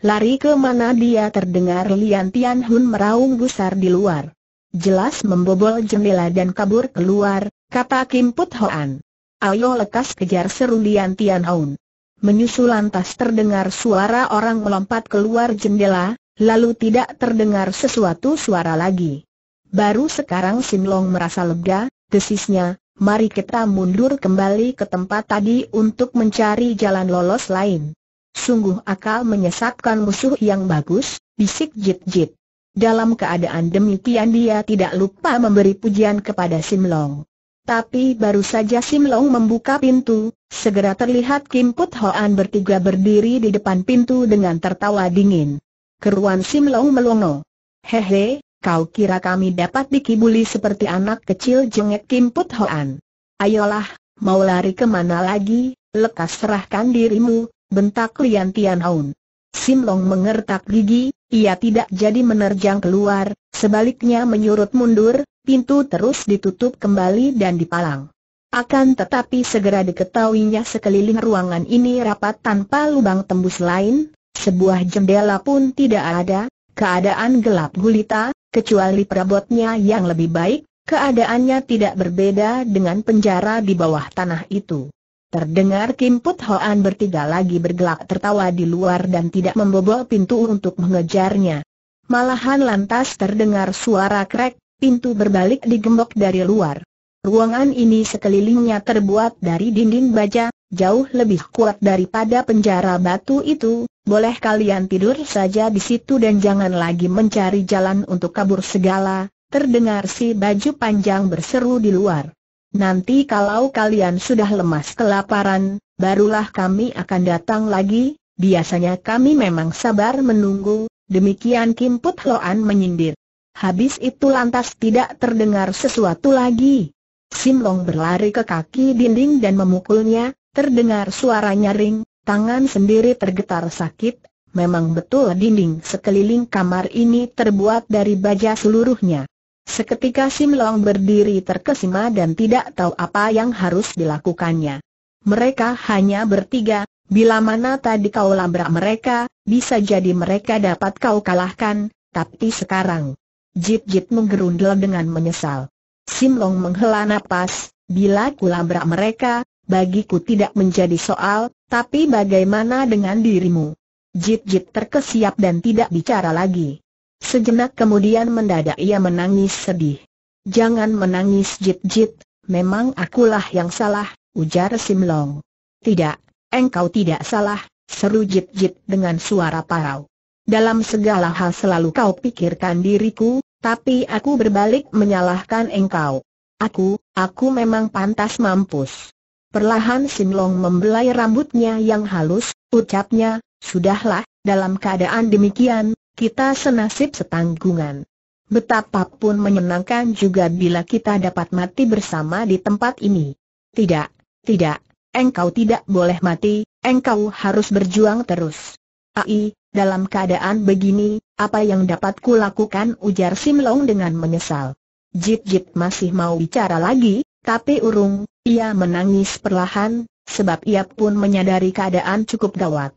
Lari ke mana dia terdengar Lian Tian Hun meraung gusar di luar. Jelas membobol jendela dan kabur keluar, kata Kim Put Hoan. Ayo lekas kejar seru Lian Tian Hun menyusul lantas terdengar suara orang melompat keluar jendela, lalu tidak terdengar sesuatu suara lagi. Baru sekarang Sinlong merasa lega, desisnya, mari kita mundur kembali ke tempat tadi untuk mencari jalan lolos lain. Sungguh akal menyesatkan musuh yang bagus, bisik Jit-Jit. Dalam keadaan demikian dia tidak lupa memberi pujian kepada Simlong. Tapi baru saja Sim Long membuka pintu, segera terlihat Kim Put Hoan bertiga berdiri di depan pintu dengan tertawa dingin. Keruan Sim Long melongo. Hehe, kau kira kami dapat dikibuli seperti anak kecil jengek Kim Put Hoan. Ayolah, mau lari kemana lagi, lekas serahkan dirimu, bentak Lian Tian Haun. Sim Long mengertak gigi, ia tidak jadi menerjang keluar, sebaliknya menyurut mundur, pintu terus ditutup kembali dan dipalang. Akan tetapi segera diketahuinya sekeliling ruangan ini rapat tanpa lubang tembus lain, sebuah jendela pun tidak ada, keadaan gelap gulita, kecuali perabotnya yang lebih baik, keadaannya tidak berbeda dengan penjara di bawah tanah itu. Terdengar Kim Put Hoan bertiga lagi bergelak tertawa di luar dan tidak membobol pintu untuk mengejarnya. Malahan lantas terdengar suara krek, pintu berbalik digembok dari luar. Ruangan ini sekelilingnya terbuat dari dinding baja, jauh lebih kuat daripada penjara batu itu, boleh kalian tidur saja di situ dan jangan lagi mencari jalan untuk kabur segala, terdengar si baju panjang berseru di luar. Nanti kalau kalian sudah lemas kelaparan, barulah kami akan datang lagi, biasanya kami memang sabar menunggu, demikian Kim Put Loan menyindir. Habis itu lantas tidak terdengar sesuatu lagi. Sim Long berlari ke kaki dinding dan memukulnya, terdengar suara nyaring, tangan sendiri tergetar sakit, memang betul dinding sekeliling kamar ini terbuat dari baja seluruhnya. Seketika Sim Long berdiri terkesima dan tidak tahu apa yang harus dilakukannya. Mereka hanya bertiga, bila mana tadi kau labrak mereka, bisa jadi mereka dapat kau kalahkan, tapi sekarang Jit Jit menggerundel dengan menyesal. Sim Long menghela nafas. bila kulabrak mereka, bagiku tidak menjadi soal, tapi bagaimana dengan dirimu? Jit Jit terkesiap dan tidak bicara lagi. Sejenak kemudian mendadak ia menangis sedih. Jangan menangis Jit Jit, memang akulah yang salah, ujar Sim Long. Tidak, engkau tidak salah, seru Jit Jit dengan suara parau. Dalam segala hal selalu kau pikirkan diriku, tapi aku berbalik menyalahkan engkau. Aku, aku memang pantas mampus. Perlahan Sinlong membelai rambutnya yang halus, ucapnya, sudahlah, dalam keadaan demikian, kita senasib setanggungan. Betapapun menyenangkan juga bila kita dapat mati bersama di tempat ini. Tidak, tidak, engkau tidak boleh mati, engkau harus berjuang terus. Ai, dalam keadaan begini, apa yang dapat kulakukan ujar Simlong dengan menyesal. Jit Jit masih mau bicara lagi, tapi urung, ia menangis perlahan, sebab ia pun menyadari keadaan cukup gawat.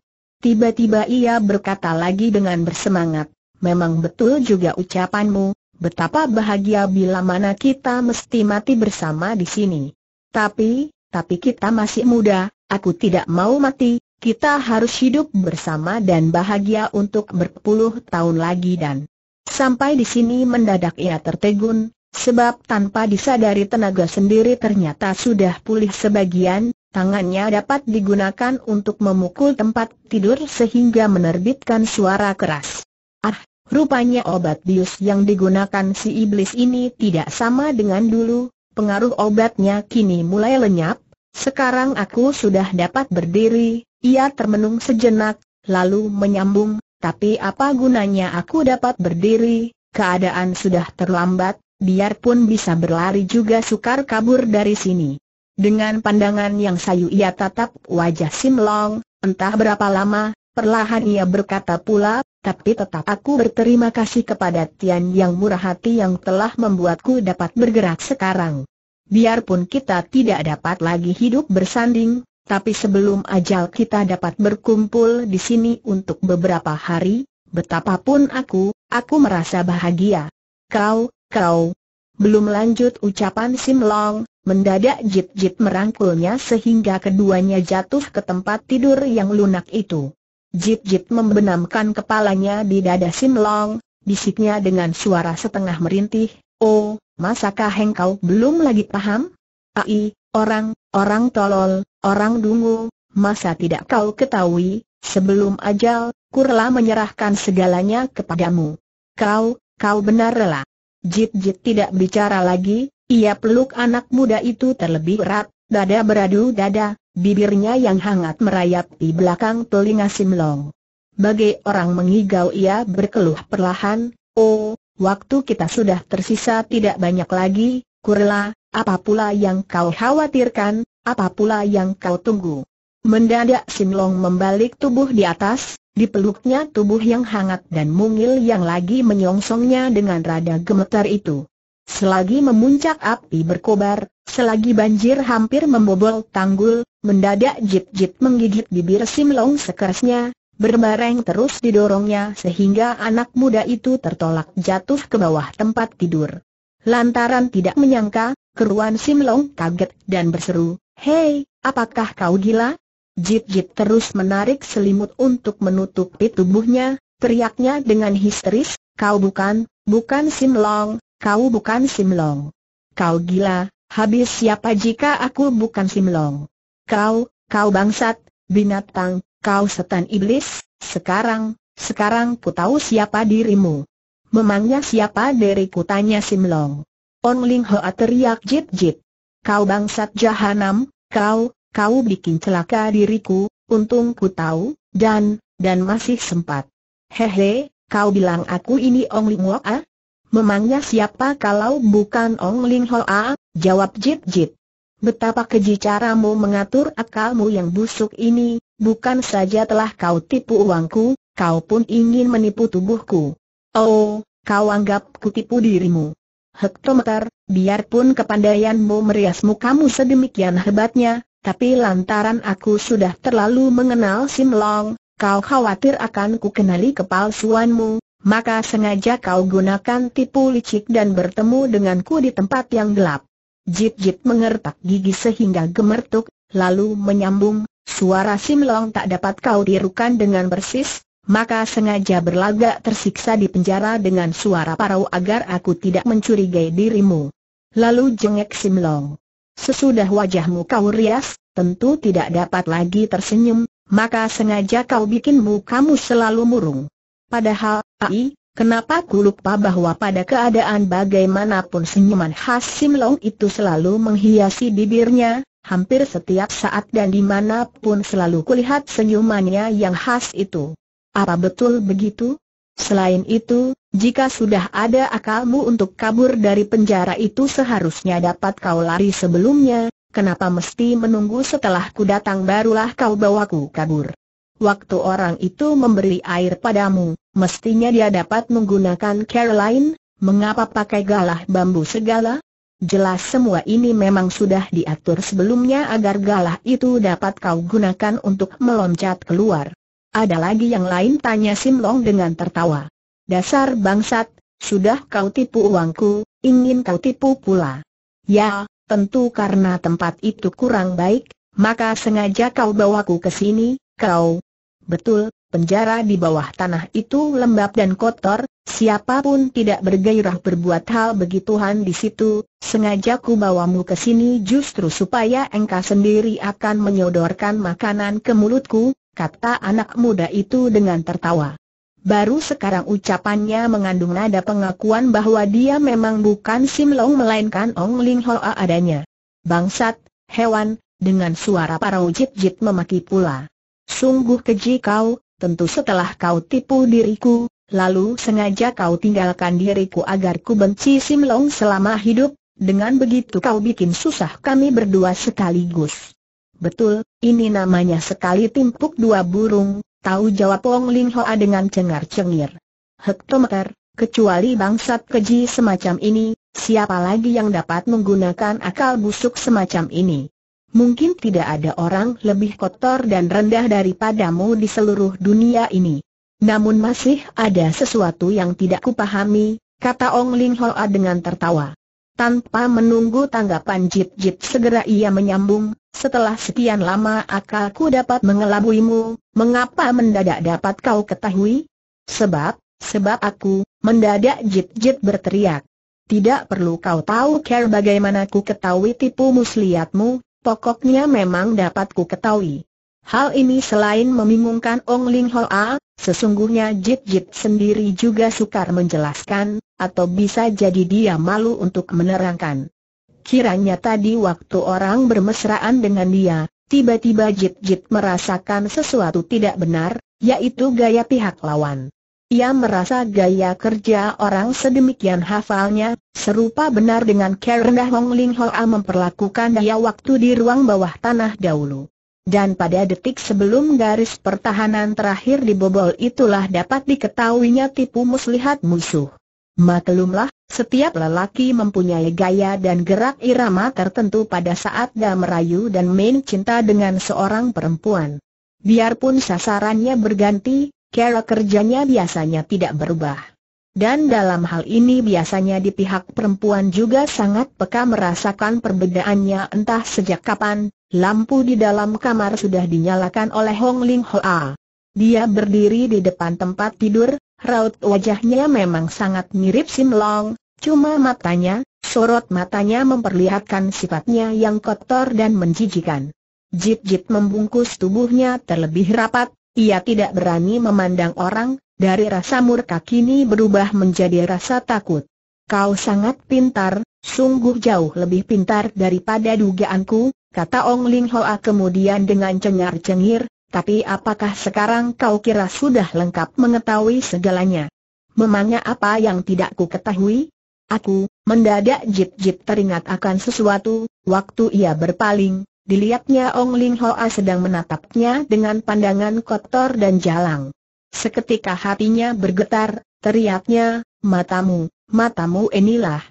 Tiba-tiba ia berkata lagi dengan bersemangat, memang betul juga ucapanmu, betapa bahagia bila mana kita mesti mati bersama di sini. Tapi, tapi kita masih muda, aku tidak mau mati, kita harus hidup bersama dan bahagia untuk berpuluh tahun lagi dan Sampai di sini mendadak ia tertegun, sebab tanpa disadari tenaga sendiri ternyata sudah pulih sebagian, tangannya dapat digunakan untuk memukul tempat tidur sehingga menerbitkan suara keras. Ah, rupanya obat bius yang digunakan si iblis ini tidak sama dengan dulu, pengaruh obatnya kini mulai lenyap, sekarang aku sudah dapat berdiri, ia termenung sejenak, lalu menyambung, tapi apa gunanya aku dapat berdiri, keadaan sudah terlambat, biarpun bisa berlari juga sukar kabur dari sini. Dengan pandangan yang sayu ia tatap wajah Sim Long, entah berapa lama, perlahan ia berkata pula, tapi tetap aku berterima kasih kepada Tian yang murah hati yang telah membuatku dapat bergerak sekarang. Biarpun kita tidak dapat lagi hidup bersanding, tapi sebelum ajal kita dapat berkumpul di sini untuk beberapa hari, betapapun aku, aku merasa bahagia. Kau, kau. Belum lanjut ucapan Sim Long, mendadak Jip Jip merangkulnya sehingga keduanya jatuh ke tempat tidur yang lunak itu. Jip Jip membenamkan kepalanya di dada Sim Long, bisiknya dengan suara setengah merintih, Oh, masakah engkau belum lagi paham? Ai, orang, orang tolol, orang dungu, masa tidak kau ketahui, sebelum ajal, kurla menyerahkan segalanya kepadamu. Kau, kau benar rela. Jit-jit tidak bicara lagi, ia peluk anak muda itu terlebih erat, dada beradu dada, bibirnya yang hangat merayap di belakang telinga Simlong. Bagai orang mengigau ia berkeluh perlahan, oh, waktu kita sudah tersisa tidak banyak lagi, Kurla, apa pula yang kau khawatirkan, apa pula yang kau tunggu? Mendadak Simlong membalik tubuh di atas, dipeluknya tubuh yang hangat dan mungil yang lagi menyongsongnya dengan rada gemetar itu. Selagi memuncak api berkobar, selagi banjir hampir membobol tanggul, mendadak jip-jip menggigit bibir Simlong sekerasnya, berbareng terus didorongnya sehingga anak muda itu tertolak jatuh ke bawah tempat tidur. Lantaran tidak menyangka, keruan Simlong kaget dan berseru, Hei, apakah kau gila? Jit-jit terus menarik selimut untuk menutupi tubuhnya, teriaknya dengan histeris, kau bukan, bukan Simlong, kau bukan Simlong. Kau gila, habis siapa jika aku bukan Simlong? Kau, kau bangsat, binatang, kau setan iblis, sekarang, sekarang ku tahu siapa dirimu. Memangnya siapa diriku tanya Simlong. On Ling Hoa teriak jit-jit. Kau bangsat jahanam, kau, kau bikin celaka diriku, untung ku tahu, dan, dan masih sempat. Hehe, kau bilang aku ini Ong Ling Hoa? Memangnya siapa kalau bukan Ong Ling Hoa? Jawab jit-jit. Betapa keji caramu mengatur akalmu yang busuk ini, bukan saja telah kau tipu uangku, kau pun ingin menipu tubuhku. Oh, kau anggap kutipu dirimu. Hektometer, biarpun kepandaianmu merias mukamu sedemikian hebatnya, tapi lantaran aku sudah terlalu mengenal Sim Long, kau khawatir akan kukenali kepalsuanmu, maka sengaja kau gunakan tipu licik dan bertemu denganku di tempat yang gelap. Jip-jip mengertak gigi sehingga gemertuk, lalu menyambung, suara Sim Long tak dapat kau dirukan dengan bersis maka sengaja berlagak tersiksa di penjara dengan suara parau agar aku tidak mencurigai dirimu. Lalu jengek Simlong. Sesudah wajahmu kau rias, tentu tidak dapat lagi tersenyum, maka sengaja kau bikin mukamu selalu murung. Padahal, ai, kenapa ku lupa bahwa pada keadaan bagaimanapun senyuman khas Simlong itu selalu menghiasi bibirnya, hampir setiap saat dan dimanapun selalu kulihat senyumannya yang khas itu. Apa betul begitu? Selain itu, jika sudah ada akalmu untuk kabur dari penjara itu seharusnya dapat kau lari sebelumnya, kenapa mesti menunggu setelah ku datang barulah kau bawaku kabur? Waktu orang itu memberi air padamu, mestinya dia dapat menggunakan Caroline, mengapa pakai galah bambu segala? Jelas semua ini memang sudah diatur sebelumnya agar galah itu dapat kau gunakan untuk meloncat keluar. Ada lagi yang lain tanya Sim Long dengan tertawa. Dasar bangsat, sudah kau tipu uangku, ingin kau tipu pula. Ya, tentu karena tempat itu kurang baik, maka sengaja kau bawaku ke sini, kau. Betul, penjara di bawah tanah itu lembab dan kotor, siapapun tidak bergairah berbuat hal begituan di situ, sengaja ku bawamu ke sini justru supaya engkau sendiri akan menyodorkan makanan ke mulutku, kata anak muda itu dengan tertawa. Baru sekarang ucapannya mengandung nada pengakuan bahwa dia memang bukan Sim Long melainkan Ong Ling Hoa adanya. Bangsat, hewan, dengan suara para ujit-jit memaki pula. Sungguh keji kau, tentu setelah kau tipu diriku, lalu sengaja kau tinggalkan diriku agar ku benci Sim Long selama hidup, dengan begitu kau bikin susah kami berdua sekaligus. Betul, ini namanya sekali timpuk dua burung, tahu jawab Wong Ling Hoa dengan cengar-cengir. Hektometer, kecuali bangsat keji semacam ini, siapa lagi yang dapat menggunakan akal busuk semacam ini? Mungkin tidak ada orang lebih kotor dan rendah daripadamu di seluruh dunia ini. Namun masih ada sesuatu yang tidak kupahami, kata Ong Ling Hoa dengan tertawa. Tanpa menunggu tanggapan Jip Jip segera ia menyambung, setelah sekian lama akalku dapat mengelabuimu, mengapa mendadak dapat kau ketahui? Sebab, sebab aku, mendadak Jip Jip berteriak. Tidak perlu kau tahu care bagaimana ku ketahui tipu muslihatmu, pokoknya memang dapat ku ketahui. Hal ini selain membingungkan Ong Ling Hoa, sesungguhnya Jit Jit sendiri juga sukar menjelaskan, atau bisa jadi dia malu untuk menerangkan. Kiranya tadi waktu orang bermesraan dengan dia, tiba-tiba Jit Jit merasakan sesuatu tidak benar, yaitu gaya pihak lawan. Ia merasa gaya kerja orang sedemikian hafalnya, serupa benar dengan karena Ong Ling Hoa memperlakukan dia waktu di ruang bawah tanah dahulu. Dan pada detik sebelum garis pertahanan terakhir dibobol itulah dapat diketahuinya tipu muslihat musuh. Maklumlah, setiap lelaki mempunyai gaya dan gerak irama tertentu pada saat dia merayu dan main cinta dengan seorang perempuan. Biarpun sasarannya berganti, cara kerjanya biasanya tidak berubah. Dan dalam hal ini biasanya di pihak perempuan juga sangat peka merasakan perbedaannya entah sejak kapan, Lampu di dalam kamar sudah dinyalakan oleh Hong Ling Hoa. Dia berdiri di depan tempat tidur, raut wajahnya memang sangat mirip Sim Long, cuma matanya, sorot matanya memperlihatkan sifatnya yang kotor dan menjijikan. Jip-jip membungkus tubuhnya terlebih rapat, ia tidak berani memandang orang, dari rasa murka kini berubah menjadi rasa takut. Kau sangat pintar, sungguh jauh lebih pintar daripada dugaanku, kata Ong Ling Hoa kemudian dengan cengar-cengir, tapi apakah sekarang kau kira sudah lengkap mengetahui segalanya? Memangnya apa yang tidak ku ketahui? Aku, mendadak jip-jip teringat akan sesuatu, waktu ia berpaling, dilihatnya Ong Ling Hoa sedang menatapnya dengan pandangan kotor dan jalang. Seketika hatinya bergetar, teriaknya, matamu, matamu inilah.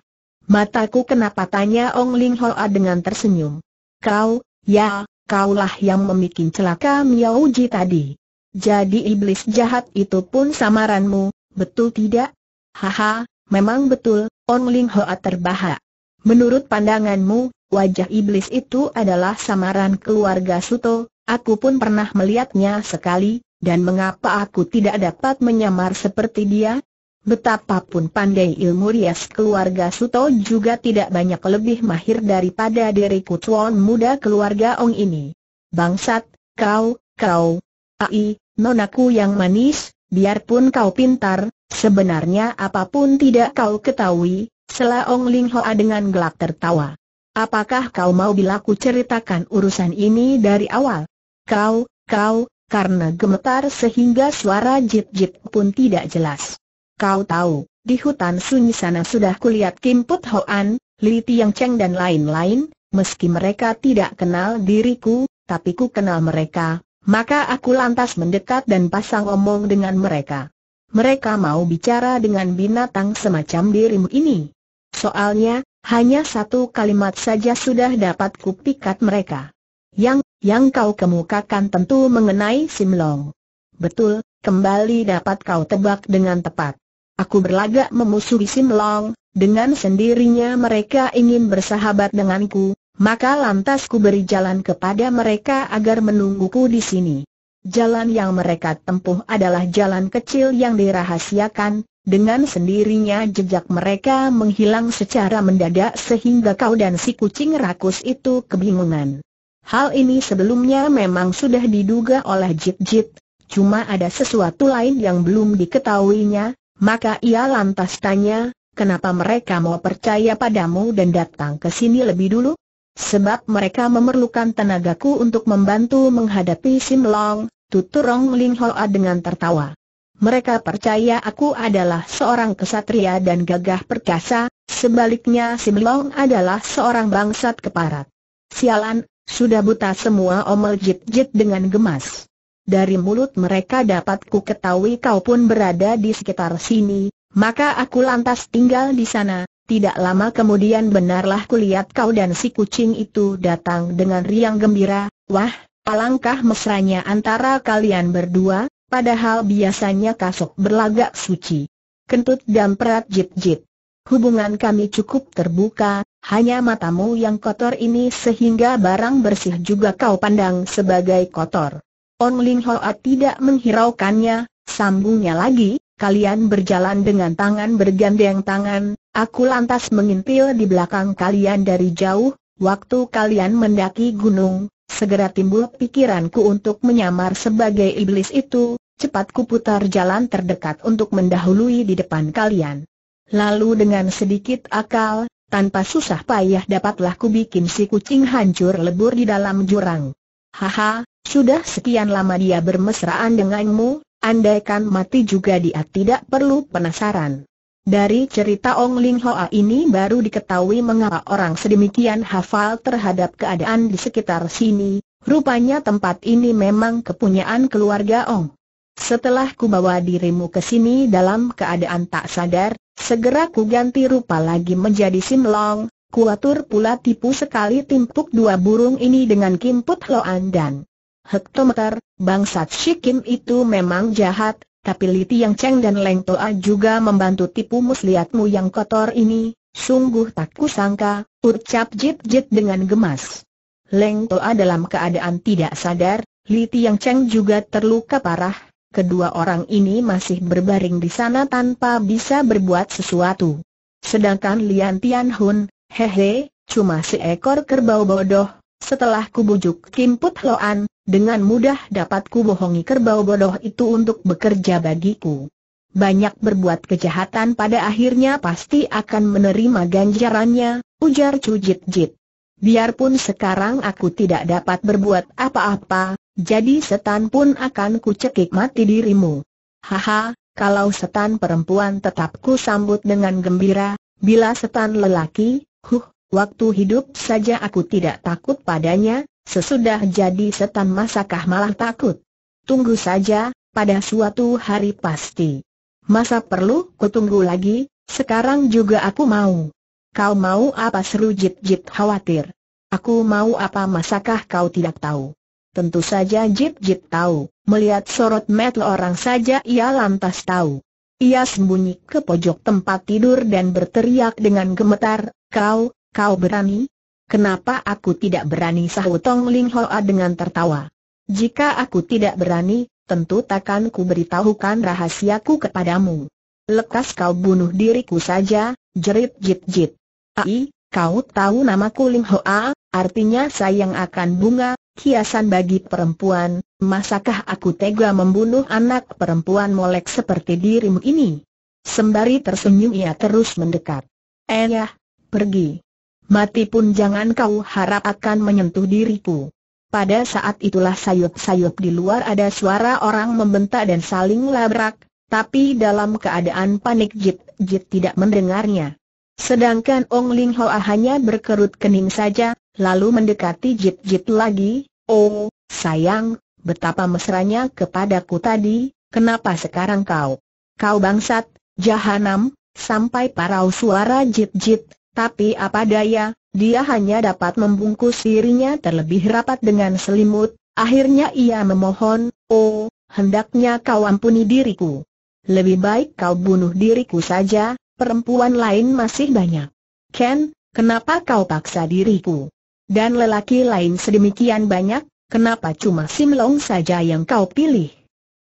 Mataku kenapa tanya Ong Ling Hoa dengan tersenyum. Kau, ya, kaulah yang memikin celaka Ji tadi. Jadi iblis jahat itu pun samaranmu, betul tidak? Haha, memang betul, On Ling Hoa terbahak. Menurut pandanganmu, wajah iblis itu adalah samaran keluarga Suto, aku pun pernah melihatnya sekali, dan mengapa aku tidak dapat menyamar seperti dia? Betapapun pandai ilmu rias keluarga Suto juga tidak banyak lebih mahir daripada dari kutuan muda keluarga Ong ini. Bangsat, kau, kau, ai, nonaku yang manis, biarpun kau pintar, sebenarnya apapun tidak kau ketahui, Sela Ong Ling Hoa dengan gelak tertawa. Apakah kau mau bila ceritakan urusan ini dari awal? Kau, kau, karena gemetar sehingga suara jip-jip pun tidak jelas. Kau tahu, di hutan sunyi sana sudah kulihat Kim Put Hoan, Li Tiang Cheng dan lain-lain, meski mereka tidak kenal diriku, tapi ku kenal mereka, maka aku lantas mendekat dan pasang omong dengan mereka. Mereka mau bicara dengan binatang semacam dirimu ini. Soalnya, hanya satu kalimat saja sudah dapat kupikat mereka. Yang, yang kau kemukakan tentu mengenai Simlong. Betul, kembali dapat kau tebak dengan tepat. Aku berlagak memusuhi Simlong, dengan sendirinya mereka ingin bersahabat denganku, maka lantas ku beri jalan kepada mereka agar menungguku di sini. Jalan yang mereka tempuh adalah jalan kecil yang dirahasiakan, dengan sendirinya jejak mereka menghilang secara mendadak sehingga kau dan si kucing rakus itu kebingungan. Hal ini sebelumnya memang sudah diduga oleh Jip Jip. cuma ada sesuatu lain yang belum diketahuinya, maka ia lantas tanya, kenapa mereka mau percaya padamu dan datang ke sini lebih dulu? Sebab mereka memerlukan tenagaku untuk membantu menghadapi Simlong, tutur Rong Ling Hoa dengan tertawa. Mereka percaya aku adalah seorang kesatria dan gagah perkasa, sebaliknya Sim Long adalah seorang bangsat keparat. Sialan, sudah buta semua omel jit-jit dengan gemas dari mulut mereka dapat ku ketahui kau pun berada di sekitar sini, maka aku lantas tinggal di sana. Tidak lama kemudian benarlah kulihat kau dan si kucing itu datang dengan riang gembira, wah, alangkah mesranya antara kalian berdua, padahal biasanya kasok berlagak suci. Kentut dan perat jip-jip. Hubungan kami cukup terbuka, hanya matamu yang kotor ini sehingga barang bersih juga kau pandang sebagai kotor. On Ling Hoa tidak menghiraukannya, sambungnya lagi, kalian berjalan dengan tangan bergandeng tangan, aku lantas mengintil di belakang kalian dari jauh, waktu kalian mendaki gunung, segera timbul pikiranku untuk menyamar sebagai iblis itu, cepat kuputar jalan terdekat untuk mendahului di depan kalian. Lalu dengan sedikit akal, tanpa susah payah dapatlah ku bikin si kucing hancur lebur di dalam jurang. Haha, sudah sekian lama dia bermesraan denganmu, andaikan mati juga dia tidak perlu penasaran. Dari cerita Ong Ling Hoa ini baru diketahui mengapa orang sedemikian hafal terhadap keadaan di sekitar sini, rupanya tempat ini memang kepunyaan keluarga Ong. Setelah ku bawa dirimu ke sini dalam keadaan tak sadar, segera ku ganti rupa lagi menjadi Sim Long, kuatur pula tipu sekali timpuk dua burung ini dengan kimput loan dan hektometer, bangsat Shikim itu memang jahat, tapi Liti yang Cheng dan Leng Toa juga membantu tipu muslihatmu yang kotor ini, sungguh tak kusangka, ucap Jit Jit dengan gemas. Leng Toa dalam keadaan tidak sadar, Liti yang Cheng juga terluka parah, kedua orang ini masih berbaring di sana tanpa bisa berbuat sesuatu. Sedangkan Lian Tian Hun, hehe, cuma seekor kerbau bodoh, setelah kubujuk Kim Put Loan, dengan mudah dapat kubohongi kerbau bodoh itu untuk bekerja bagiku. Banyak berbuat kejahatan pada akhirnya pasti akan menerima ganjarannya, ujar Chu Jit Jit. Biarpun sekarang aku tidak dapat berbuat apa-apa, jadi setan pun akan kucekik mati dirimu. Haha, kalau setan perempuan tetap ku sambut dengan gembira, bila setan lelaki, huh, Waktu hidup saja aku tidak takut padanya, sesudah jadi setan masakah malah takut? Tunggu saja, pada suatu hari pasti. Masa perlu ku tunggu lagi, sekarang juga aku mau. Kau mau apa seru Jip-Jip khawatir. Aku mau apa masakah kau tidak tahu? Tentu saja Jip-Jip tahu, melihat sorot mata orang saja ia lantas tahu. Ia sembunyi ke pojok tempat tidur dan berteriak dengan gemetar, kau, Kau berani? Kenapa aku tidak berani sahut Tong Ling Hoa dengan tertawa. Jika aku tidak berani, tentu takkan ku beritahukan rahasiaku kepadamu. Lekas kau bunuh diriku saja, jerit jit jit. Ai, kau tahu namaku Ling Hoa, artinya sayang akan bunga, kiasan bagi perempuan, masakah aku tega membunuh anak perempuan molek seperti dirimu ini? Sembari tersenyum ia terus mendekat. Eh ya, pergi. Mati pun jangan kau harap akan menyentuh diriku. Pada saat itulah sayup-sayup di luar ada suara orang membentak dan saling labrak, tapi dalam keadaan panik Jit Jit tidak mendengarnya. Sedangkan Ong Ling Hoa hanya berkerut kening saja, lalu mendekati Jit Jit lagi, Oh, sayang, betapa mesranya kepadaku tadi, kenapa sekarang kau? Kau bangsat, jahanam, sampai parau suara jit-jit, tapi apa daya, dia hanya dapat membungkus dirinya terlebih rapat dengan selimut, akhirnya ia memohon, oh, hendaknya kau ampuni diriku. Lebih baik kau bunuh diriku saja, perempuan lain masih banyak. Ken, kenapa kau paksa diriku? Dan lelaki lain sedemikian banyak, kenapa cuma Simlong saja yang kau pilih?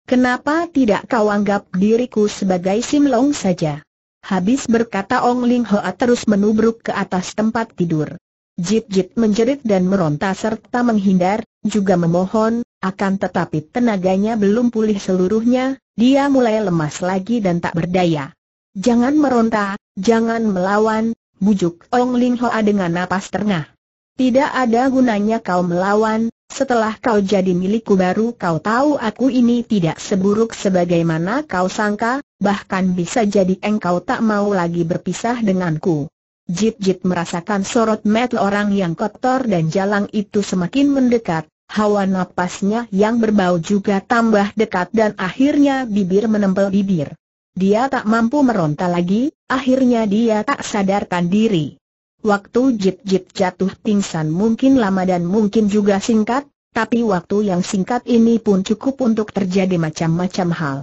Kenapa tidak kau anggap diriku sebagai Simlong saja? Habis berkata Ong Ling Hoa terus menubruk ke atas tempat tidur. Jit-jit menjerit dan meronta serta menghindar, juga memohon, akan tetapi tenaganya belum pulih seluruhnya, dia mulai lemas lagi dan tak berdaya. Jangan meronta, jangan melawan, bujuk Ong Ling Hoa dengan napas terngah. Tidak ada gunanya kau melawan, setelah kau jadi milikku baru kau tahu aku ini tidak seburuk sebagaimana kau sangka, bahkan bisa jadi engkau tak mau lagi berpisah denganku. Jit-jit merasakan sorot mata orang yang kotor dan jalang itu semakin mendekat, hawa napasnya yang berbau juga tambah dekat dan akhirnya bibir menempel bibir. Dia tak mampu meronta lagi, akhirnya dia tak sadarkan diri. Waktu Jip-Jip jatuh pingsan mungkin lama dan mungkin juga singkat, tapi waktu yang singkat ini pun cukup untuk terjadi macam-macam hal.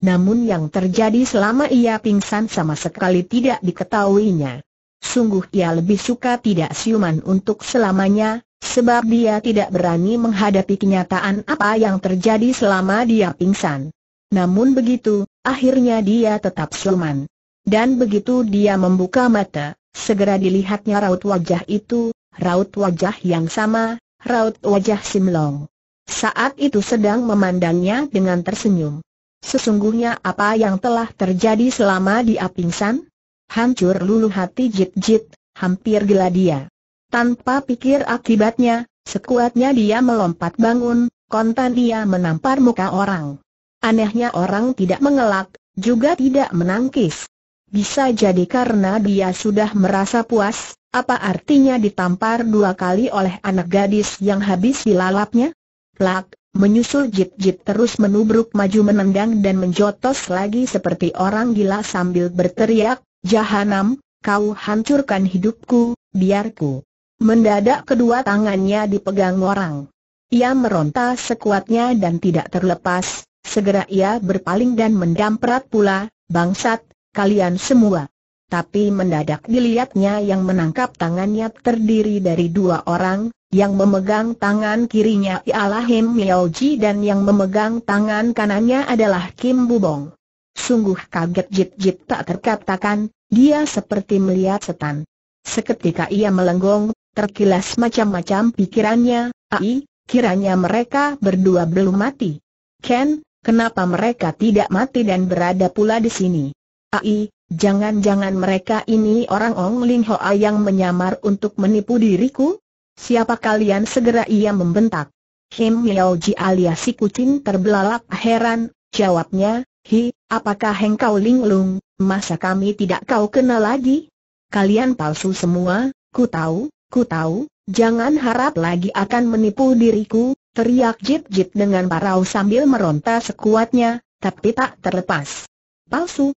Namun yang terjadi selama ia pingsan sama sekali tidak diketahuinya. Sungguh ia lebih suka tidak siuman untuk selamanya, sebab dia tidak berani menghadapi kenyataan apa yang terjadi selama dia pingsan. Namun begitu, akhirnya dia tetap siuman. Dan begitu dia membuka mata, Segera dilihatnya raut wajah itu, raut wajah yang sama, raut wajah Simlong. Saat itu sedang memandangnya dengan tersenyum. Sesungguhnya apa yang telah terjadi selama di Apingsan? Hancur lulu hati jit-jit, hampir gila dia. Tanpa pikir akibatnya, sekuatnya dia melompat bangun, kontan dia menampar muka orang. Anehnya orang tidak mengelak, juga tidak menangkis. Bisa jadi karena dia sudah merasa puas, apa artinya ditampar dua kali oleh anak gadis yang habis dilalapnya? Plak, menyusul jit-jit terus menubruk maju menendang dan menjotos lagi seperti orang gila sambil berteriak, Jahanam, kau hancurkan hidupku, biarku. Mendadak kedua tangannya dipegang orang. Ia meronta sekuatnya dan tidak terlepas, segera ia berpaling dan mendamprat pula, bangsat, kalian semua. Tapi mendadak dilihatnya yang menangkap tangannya terdiri dari dua orang, yang memegang tangan kirinya ialah Him Miaoji dan yang memegang tangan kanannya adalah Kim Bubong. Sungguh kaget Jit Jit tak terkatakan, dia seperti melihat setan. Seketika ia melenggong, terkilas macam-macam pikirannya, ai, kiranya mereka berdua belum mati. Ken, kenapa mereka tidak mati dan berada pula di sini? Ai, jangan-jangan mereka ini orang Ong Ling Hoa yang menyamar untuk menipu diriku? Siapa kalian segera ia membentak? Him Miao Ji alias si kucing terbelalak heran, jawabnya, Hi, apakah engkau linglung, masa kami tidak kau kenal lagi? Kalian palsu semua, ku tahu, ku tahu, jangan harap lagi akan menipu diriku, teriak Jip Jip dengan parau sambil meronta sekuatnya, tapi tak terlepas. Palsu,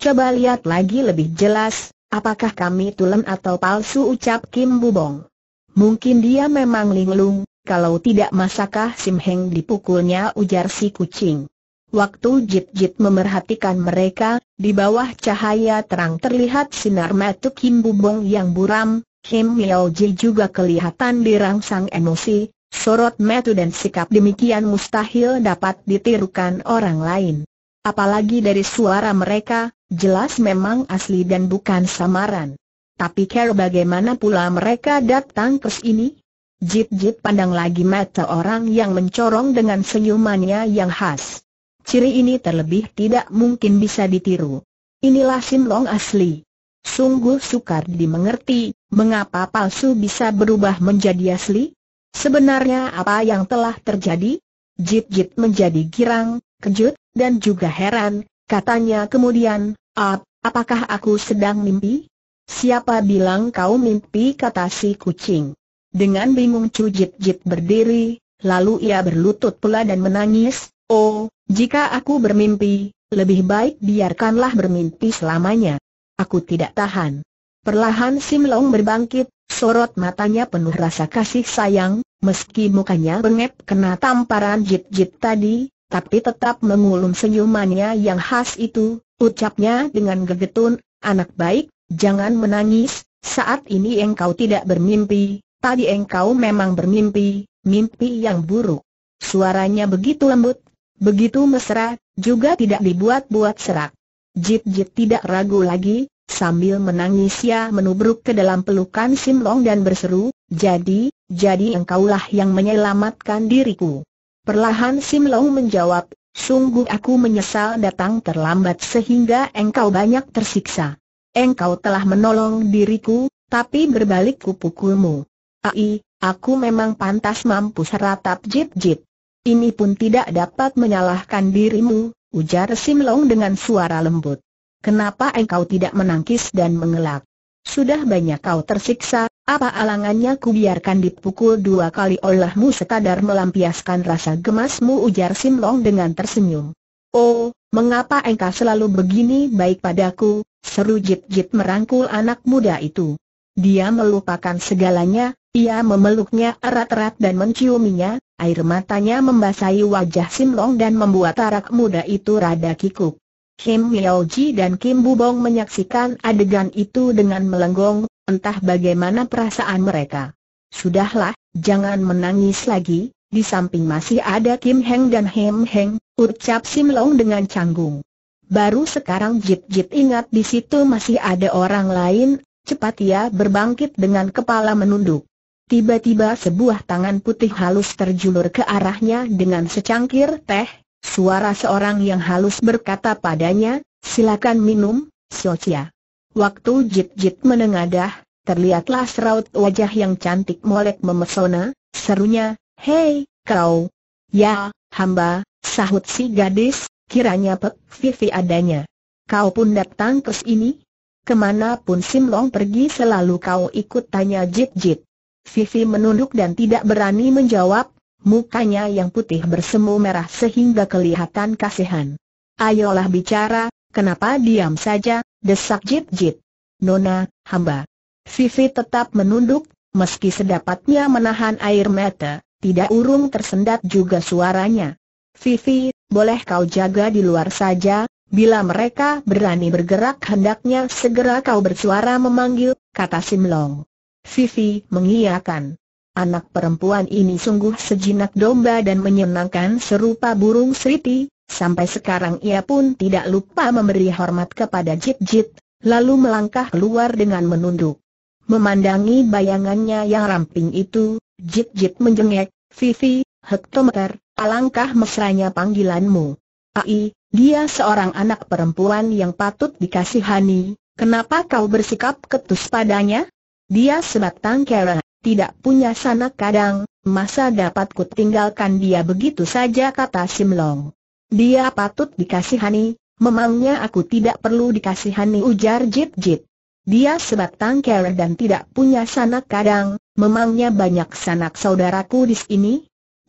Coba lihat lagi lebih jelas, apakah kami tulen atau palsu ucap Kim Bubong. Mungkin dia memang linglung, kalau tidak masakah Sim Heng dipukulnya ujar si kucing. Waktu Jit-Jit memerhatikan mereka, di bawah cahaya terang terlihat sinar mata Kim Bubong yang buram, Kim Miao Ji juga kelihatan dirangsang emosi, sorot mata dan sikap demikian mustahil dapat ditirukan orang lain. Apalagi dari suara mereka, Jelas memang asli dan bukan samaran. Tapi care bagaimana pula mereka datang ke sini? Jit-jit pandang lagi mata orang yang mencorong dengan senyumannya yang khas. Ciri ini terlebih tidak mungkin bisa ditiru. Inilah Simlong asli. Sungguh sukar dimengerti, mengapa palsu bisa berubah menjadi asli? Sebenarnya apa yang telah terjadi? Jit-jit menjadi girang, kejut, dan juga heran, Katanya kemudian, Ap, apakah aku sedang mimpi? Siapa bilang kau mimpi kata si kucing. Dengan bingung Cu Jit Jit berdiri, lalu ia berlutut pula dan menangis, Oh, jika aku bermimpi, lebih baik biarkanlah bermimpi selamanya. Aku tidak tahan. Perlahan Sim Long berbangkit, sorot matanya penuh rasa kasih sayang, meski mukanya bengep kena tamparan Jit Jit tadi, tapi tetap mengulum senyumannya yang khas itu, ucapnya dengan gegetun, anak baik, jangan menangis, saat ini engkau tidak bermimpi, tadi engkau memang bermimpi, mimpi yang buruk. Suaranya begitu lembut, begitu mesra, juga tidak dibuat-buat serak. Jit-jit tidak ragu lagi, sambil menangis ia menubruk ke dalam pelukan Simlong dan berseru, jadi, jadi engkaulah yang menyelamatkan diriku. Perlahan Sim Long menjawab, sungguh aku menyesal datang terlambat sehingga engkau banyak tersiksa. Engkau telah menolong diriku, tapi berbalik kupukulmu. Ai, aku memang pantas mampu ratap jip-jip. Ini pun tidak dapat menyalahkan dirimu, ujar Sim Long dengan suara lembut. Kenapa engkau tidak menangkis dan mengelak? Sudah banyak kau tersiksa, apa alangannya ku biarkan dipukul dua kali olehmu sekadar melampiaskan rasa gemasmu ujar Sim Long dengan tersenyum. Oh, mengapa engkau selalu begini baik padaku, seru Jit-Jit merangkul anak muda itu. Dia melupakan segalanya, ia memeluknya erat-erat dan menciuminya, air matanya membasahi wajah Sim Long dan membuat arak muda itu rada kikuk. Kim Miao Ji dan Kim Bubong menyaksikan adegan itu dengan melenggong, entah bagaimana perasaan mereka. Sudahlah, jangan menangis lagi, di samping masih ada Kim Heng dan Hem Heng, ucap Sim Long dengan canggung. Baru sekarang Jit Jit ingat di situ masih ada orang lain, cepat ia berbangkit dengan kepala menunduk. Tiba-tiba sebuah tangan putih halus terjulur ke arahnya dengan secangkir teh, suara seorang yang halus berkata padanya, silakan minum, Xiaoqia. Waktu Jit-Jit menengadah, terlihatlah seraut wajah yang cantik molek memesona, serunya, Hei, kau! Ya, hamba, sahut si gadis, kiranya Pek Vivi adanya. Kau pun datang ke sini? Kemana pun Sim Long pergi selalu kau ikut tanya Jit-Jit. Vivi menunduk dan tidak berani menjawab, mukanya yang putih bersemu merah sehingga kelihatan kasihan. Ayolah bicara, kenapa diam saja, Desak jit-jit. Nona, hamba. Vivi tetap menunduk, meski sedapatnya menahan air mata, tidak urung tersendat juga suaranya. Vivi, boleh kau jaga di luar saja, bila mereka berani bergerak hendaknya segera kau bersuara memanggil, kata Simlong. Vivi mengiyakan. Anak perempuan ini sungguh sejinak domba dan menyenangkan serupa burung seriti, sampai sekarang ia pun tidak lupa memberi hormat kepada Jit Jit, lalu melangkah keluar dengan menunduk. Memandangi bayangannya yang ramping itu, Jit Jit menjengek, Vivi, hektometer, alangkah mesranya panggilanmu. Ai, dia seorang anak perempuan yang patut dikasihani, kenapa kau bersikap ketus padanya? Dia sebatang kera, tidak punya sanak kadang, masa dapat kutinggalkan dia begitu saja kata Simlong. Dia patut dikasihani, memangnya aku tidak perlu dikasihani ujar Jit Jit. Dia sebatang kera dan tidak punya sanak kadang, memangnya banyak sanak saudaraku di sini?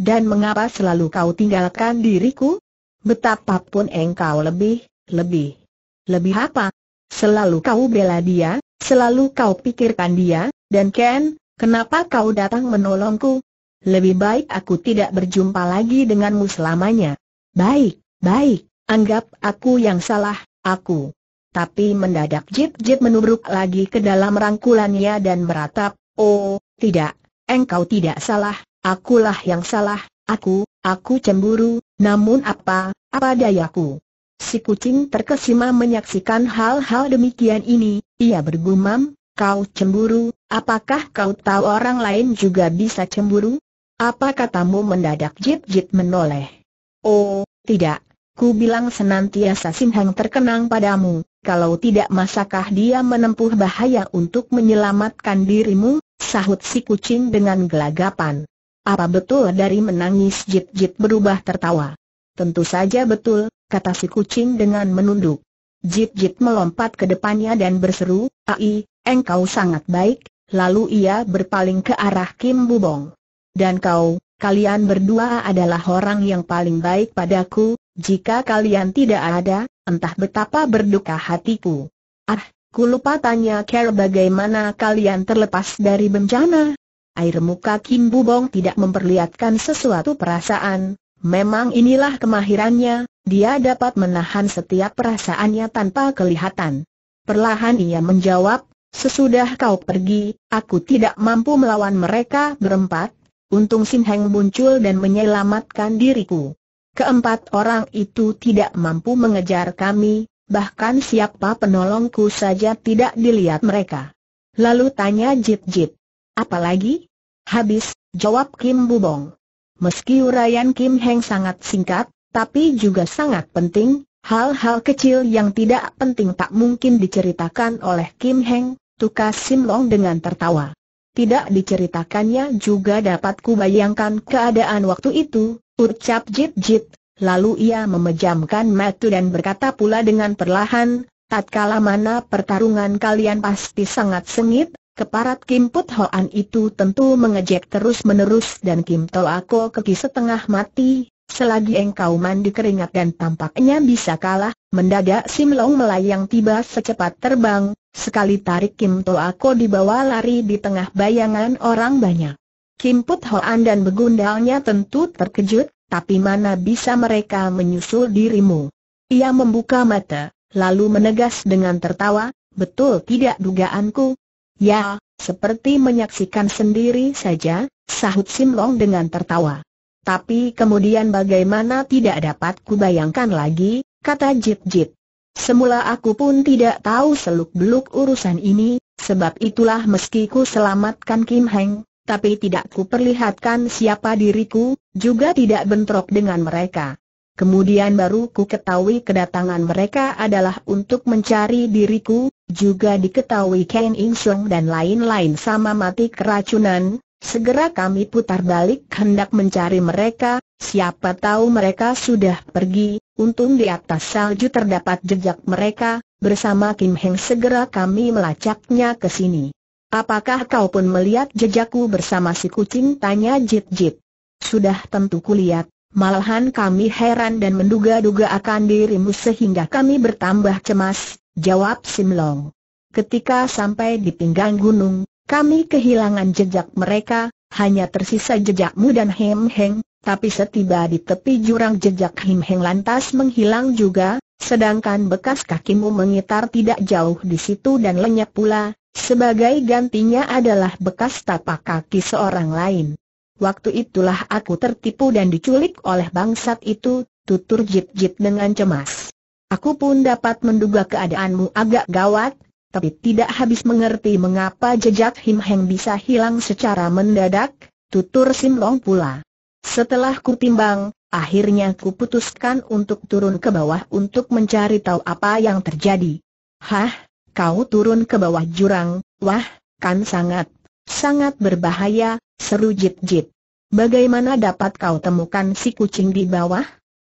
Dan mengapa selalu kau tinggalkan diriku? Betapapun engkau lebih, lebih, lebih apa? Selalu kau bela dia, selalu kau pikirkan dia, dan Ken, kenapa kau datang menolongku? Lebih baik aku tidak berjumpa lagi denganmu selamanya. Baik, baik, anggap aku yang salah, aku. Tapi mendadak Jip Jip menubruk lagi ke dalam rangkulannya dan meratap, oh, tidak, engkau tidak salah, akulah yang salah, aku, aku cemburu, namun apa, apa dayaku. Si kucing terkesima menyaksikan hal-hal demikian ini, ia bergumam, kau cemburu, apakah kau tahu orang lain juga bisa cemburu? Apa katamu mendadak Jip Jip menoleh? Oh, tidak. Ku bilang senantiasa Sinhang terkenang padamu, kalau tidak masakah dia menempuh bahaya untuk menyelamatkan dirimu, sahut si kucing dengan gelagapan. Apa betul dari menangis Jit-Jit berubah tertawa? Tentu saja betul, kata si kucing dengan menunduk. Jit-Jit melompat ke depannya dan berseru, Ai, engkau sangat baik, lalu ia berpaling ke arah Kim Bubong. Dan kau, kalian berdua adalah orang yang paling baik padaku, jika kalian tidak ada, entah betapa berduka hatiku. Ah, ku lupa tanya Care bagaimana kalian terlepas dari bencana. Air muka Kim Bubong tidak memperlihatkan sesuatu perasaan, memang inilah kemahirannya, dia dapat menahan setiap perasaannya tanpa kelihatan. Perlahan ia menjawab, sesudah kau pergi, aku tidak mampu melawan mereka berempat, untung Sin Heng muncul dan menyelamatkan diriku. Keempat orang itu tidak mampu mengejar kami, bahkan siapa penolongku saja tidak dilihat mereka. Lalu tanya Jit Jit. Apalagi? Habis, jawab Kim Bubong. Meski urayan Kim Heng sangat singkat, tapi juga sangat penting, hal-hal kecil yang tidak penting tak mungkin diceritakan oleh Kim Heng, tukas Sim Long dengan tertawa. Tidak diceritakannya juga dapat kubayangkan keadaan waktu itu, ucap Jit Jit, lalu ia memejamkan mata dan berkata pula dengan perlahan, tatkala mana pertarungan kalian pasti sangat sengit, keparat Kim Put Hoan itu tentu mengejek terus-menerus dan Kim Toako keki setengah mati, Selagi engkau mandi keringat dan tampaknya bisa kalah, mendadak Sim Long melayang tiba secepat terbang, sekali tarik Kim To Ako dibawa lari di tengah bayangan orang banyak. Kim Put Hoan dan begundalnya tentu terkejut, tapi mana bisa mereka menyusul dirimu. Ia membuka mata, lalu menegas dengan tertawa, betul tidak dugaanku? Ya, seperti menyaksikan sendiri saja, sahut Sim Long dengan tertawa. Tapi kemudian bagaimana tidak dapat kubayangkan lagi, kata Jip-Jip. Semula aku pun tidak tahu seluk-beluk urusan ini, sebab itulah meski ku selamatkan Kim Heng, tapi tidak ku perlihatkan siapa diriku, juga tidak bentrok dengan mereka. Kemudian baru ku ketahui kedatangan mereka adalah untuk mencari diriku, juga diketahui Ken In Sung dan lain-lain sama mati keracunan, Segera kami putar balik hendak mencari mereka, siapa tahu mereka sudah pergi, untung di atas salju terdapat jejak mereka, bersama Kim Heng segera kami melacaknya ke sini. Apakah kau pun melihat jejakku bersama si kucing? Tanya Jit Jit. Sudah tentu kulihat, malahan kami heran dan menduga-duga akan dirimu sehingga kami bertambah cemas, jawab Sim Long Ketika sampai di pinggang gunung, kami kehilangan jejak mereka, hanya tersisa jejakmu dan hem Heng, tapi setiba di tepi jurang jejak hem Heng lantas menghilang juga, sedangkan bekas kakimu mengitar tidak jauh di situ dan lenyap pula, sebagai gantinya adalah bekas tapak kaki seorang lain. Waktu itulah aku tertipu dan diculik oleh bangsat itu, tutur Jip-Jip dengan cemas. Aku pun dapat menduga keadaanmu agak gawat, tapi tidak habis mengerti mengapa jejak Him Heng bisa hilang secara mendadak, tutur Sim Long pula. Setelah kutimbang, akhirnya kuputuskan untuk turun ke bawah untuk mencari tahu apa yang terjadi. Hah, kau turun ke bawah jurang, wah, kan sangat, sangat berbahaya, seru Jip Jip. Bagaimana dapat kau temukan si kucing di bawah?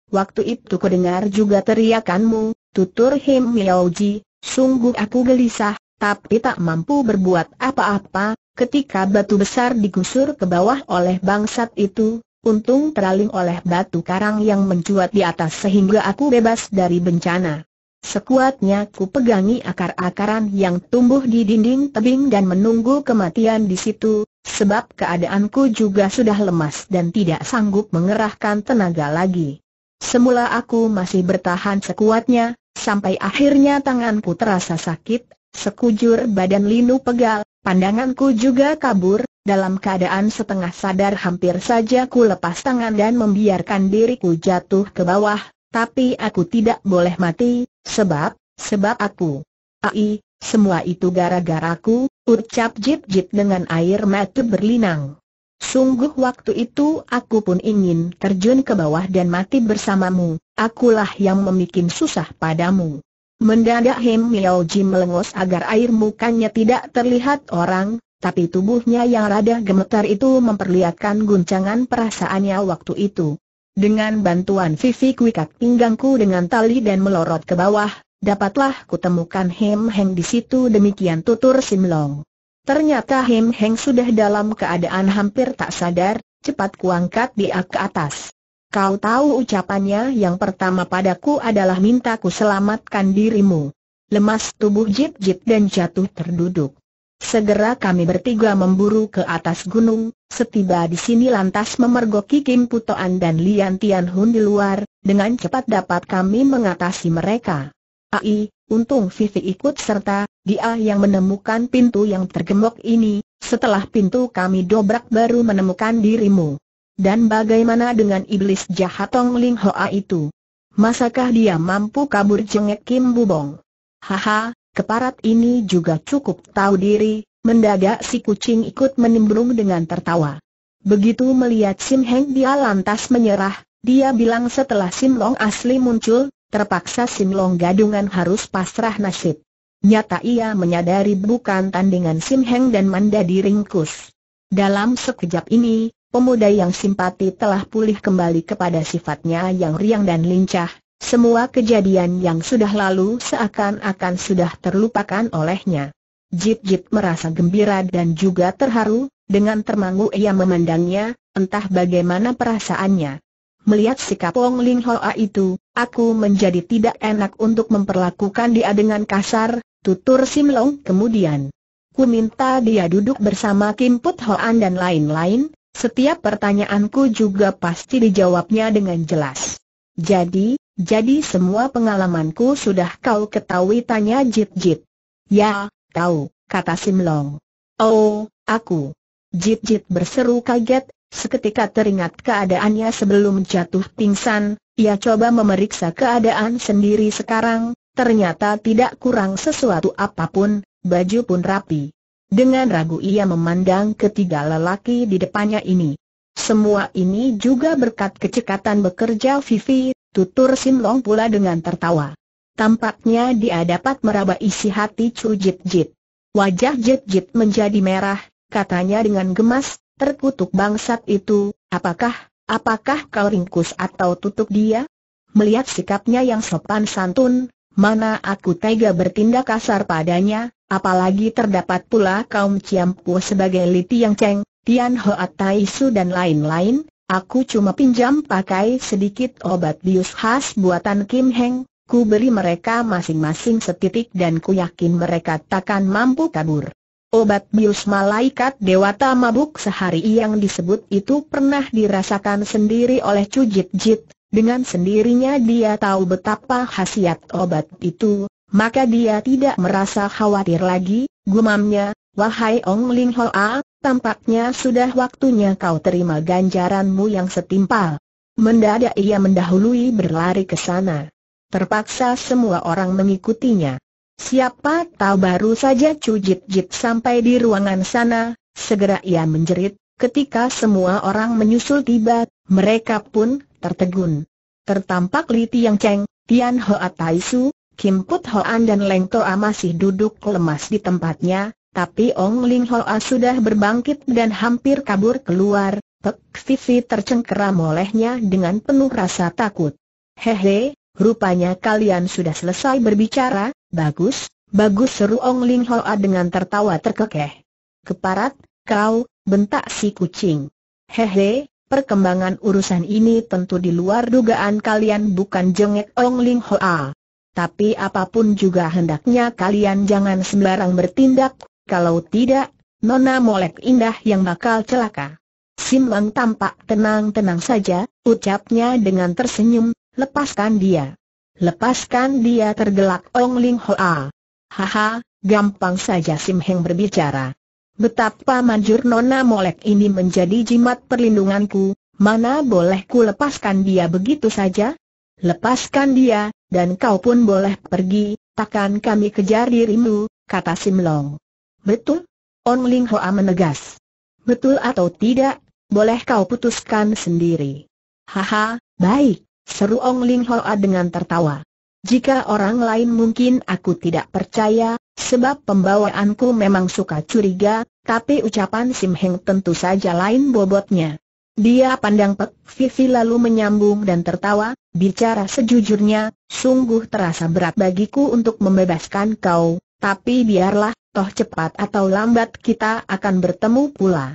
Waktu itu kudengar juga teriakanmu, tutur Him Miaoji, Sungguh aku gelisah, tapi tak mampu berbuat apa-apa, ketika batu besar digusur ke bawah oleh bangsat itu, untung teraling oleh batu karang yang mencuat di atas sehingga aku bebas dari bencana. Sekuatnya ku pegangi akar-akaran yang tumbuh di dinding tebing dan menunggu kematian di situ, sebab keadaanku juga sudah lemas dan tidak sanggup mengerahkan tenaga lagi. Semula aku masih bertahan sekuatnya, Sampai akhirnya tanganku terasa sakit, sekujur badan Linu pegal, pandanganku juga kabur, dalam keadaan setengah sadar hampir saja ku lepas tangan dan membiarkan diriku jatuh ke bawah, tapi aku tidak boleh mati, sebab, sebab aku. Ai, semua itu gara-garaku, ucap Jip Jip dengan air mata berlinang. Sungguh waktu itu aku pun ingin terjun ke bawah dan mati bersamamu, akulah yang memikin susah padamu. Mendadak Hem Miao Jim melengos agar air mukanya tidak terlihat orang, tapi tubuhnya yang rada gemetar itu memperlihatkan guncangan perasaannya waktu itu. Dengan bantuan Vivi kuikat pinggangku dengan tali dan melorot ke bawah, dapatlah kutemukan Hem Heng di situ demikian tutur Sim Long. Ternyata Him Heng sudah dalam keadaan hampir tak sadar, cepat kuangkat dia ke atas. Kau tahu ucapannya yang pertama padaku adalah minta ku selamatkan dirimu. Lemas tubuh Jip Jip dan jatuh terduduk. Segera kami bertiga memburu ke atas gunung, setiba di sini lantas memergoki Kim Putoan dan Lian Tian Hun di luar, dengan cepat dapat kami mengatasi mereka. Ai, untung Vivi ikut serta, dia yang menemukan pintu yang tergembok ini, setelah pintu kami dobrak baru menemukan dirimu. Dan bagaimana dengan iblis jahat Tong Ling Hoa itu? Masakah dia mampu kabur jengek Kim Bubong? Haha, keparat ini juga cukup tahu diri, mendadak si kucing ikut menimbrung dengan tertawa. Begitu melihat Sim Heng dia lantas menyerah, dia bilang setelah Sim Long asli muncul, terpaksa Simlong Gadungan harus pasrah nasib. Nyata ia menyadari bukan tandingan Sim Heng dan Manda diringkus. Dalam sekejap ini, pemuda yang simpati telah pulih kembali kepada sifatnya yang riang dan lincah, semua kejadian yang sudah lalu seakan-akan sudah terlupakan olehnya. Jip-jip merasa gembira dan juga terharu, dengan termangu ia memandangnya, entah bagaimana perasaannya. Melihat sikap Wong Ling Hoa itu, aku menjadi tidak enak untuk memperlakukan dia dengan kasar, tutur Sim Long. kemudian. Ku minta dia duduk bersama Kim Put Hoan dan lain-lain, setiap pertanyaanku juga pasti dijawabnya dengan jelas. Jadi, jadi semua pengalamanku sudah kau ketahui tanya Jit Jit. Ya, tahu, kata Sim Long. Oh, aku. Jit Jit berseru kaget, Seketika teringat keadaannya sebelum jatuh pingsan, ia coba memeriksa keadaan sendiri sekarang, ternyata tidak kurang sesuatu apapun, baju pun rapi. Dengan ragu ia memandang ketiga lelaki di depannya ini. Semua ini juga berkat kecekatan bekerja Vivi, tutur Simlong pula dengan tertawa. Tampaknya dia dapat meraba isi hati Chu Jit Jit. Wajah Jit Jit menjadi merah, katanya dengan gemas, Terkutuk bangsat itu, apakah, apakah kau ringkus atau tutup dia? Melihat sikapnya yang sopan santun, mana aku tega bertindak kasar padanya, apalagi terdapat pula kaum Ciampu sebagai Li yang ceng, Tian Hoa Tai Su dan lain-lain, aku cuma pinjam pakai sedikit obat bius khas buatan Kim Heng, ku beri mereka masing-masing setitik dan ku yakin mereka takkan mampu kabur. Obat bius malaikat dewata mabuk sehari yang disebut itu pernah dirasakan sendiri oleh Cujit Jit, dengan sendirinya dia tahu betapa khasiat obat itu, maka dia tidak merasa khawatir lagi, gumamnya, wahai Ong Ling Hoa, tampaknya sudah waktunya kau terima ganjaranmu yang setimpal. Mendadak ia mendahului berlari ke sana. Terpaksa semua orang mengikutinya. Siapa tahu baru saja Chu Jit Jit sampai di ruangan sana, segera ia menjerit, ketika semua orang menyusul tiba, mereka pun tertegun. Tertampak Li Tiang Cheng, Tian Hoa Tai Su, Kim Put Hoan dan Leng Toa masih duduk lemas di tempatnya, tapi Ong Ling Hoa sudah berbangkit dan hampir kabur keluar, Pek Vivi tercengkeram olehnya dengan penuh rasa takut. Hehe, Rupanya kalian sudah selesai berbicara, bagus, bagus seru Ong Ling Hoa dengan tertawa terkekeh. Keparat, kau, bentak si kucing. Hehe, perkembangan urusan ini tentu di luar dugaan kalian bukan jengek Ong Ling Hoa. Tapi apapun juga hendaknya kalian jangan sembarang bertindak, kalau tidak, Nona Molek Indah yang bakal celaka. Sim Lang tampak tenang-tenang saja, ucapnya dengan tersenyum, Lepaskan dia. Lepaskan dia tergelak Ong Ling Hoa. Haha, gampang saja Sim Heng berbicara. Betapa manjur Nona Molek ini menjadi jimat perlindunganku, mana boleh ku lepaskan dia begitu saja? Lepaskan dia, dan kau pun boleh pergi, takkan kami kejar dirimu, kata Sim Long. Betul? On Ling Hoa menegas. Betul atau tidak, boleh kau putuskan sendiri. Haha, baik. Seru Ong Ling Hoa dengan tertawa. Jika orang lain mungkin aku tidak percaya, sebab pembawaanku memang suka curiga, tapi ucapan Sim Heng tentu saja lain bobotnya. Dia pandang Pek Vivi lalu menyambung dan tertawa, bicara sejujurnya, sungguh terasa berat bagiku untuk membebaskan kau, tapi biarlah, toh cepat atau lambat kita akan bertemu pula.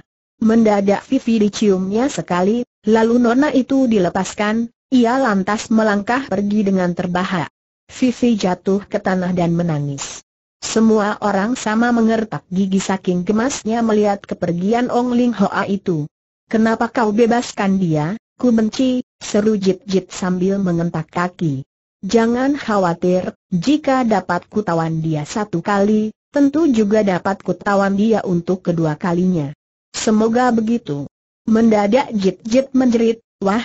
Mendadak Vivi diciumnya sekali, lalu nona itu dilepaskan, ia lantas melangkah pergi dengan terbahak. Vivi jatuh ke tanah dan menangis. Semua orang sama mengertak gigi saking gemasnya melihat kepergian Ong Ling Hoa itu. Kenapa kau bebaskan dia? Ku benci, seru Jit Jit sambil mengentak kaki. Jangan khawatir, jika dapat kutawan dia satu kali, tentu juga dapat kutawan dia untuk kedua kalinya. Semoga begitu. Mendadak Jit Jit menjerit, wah,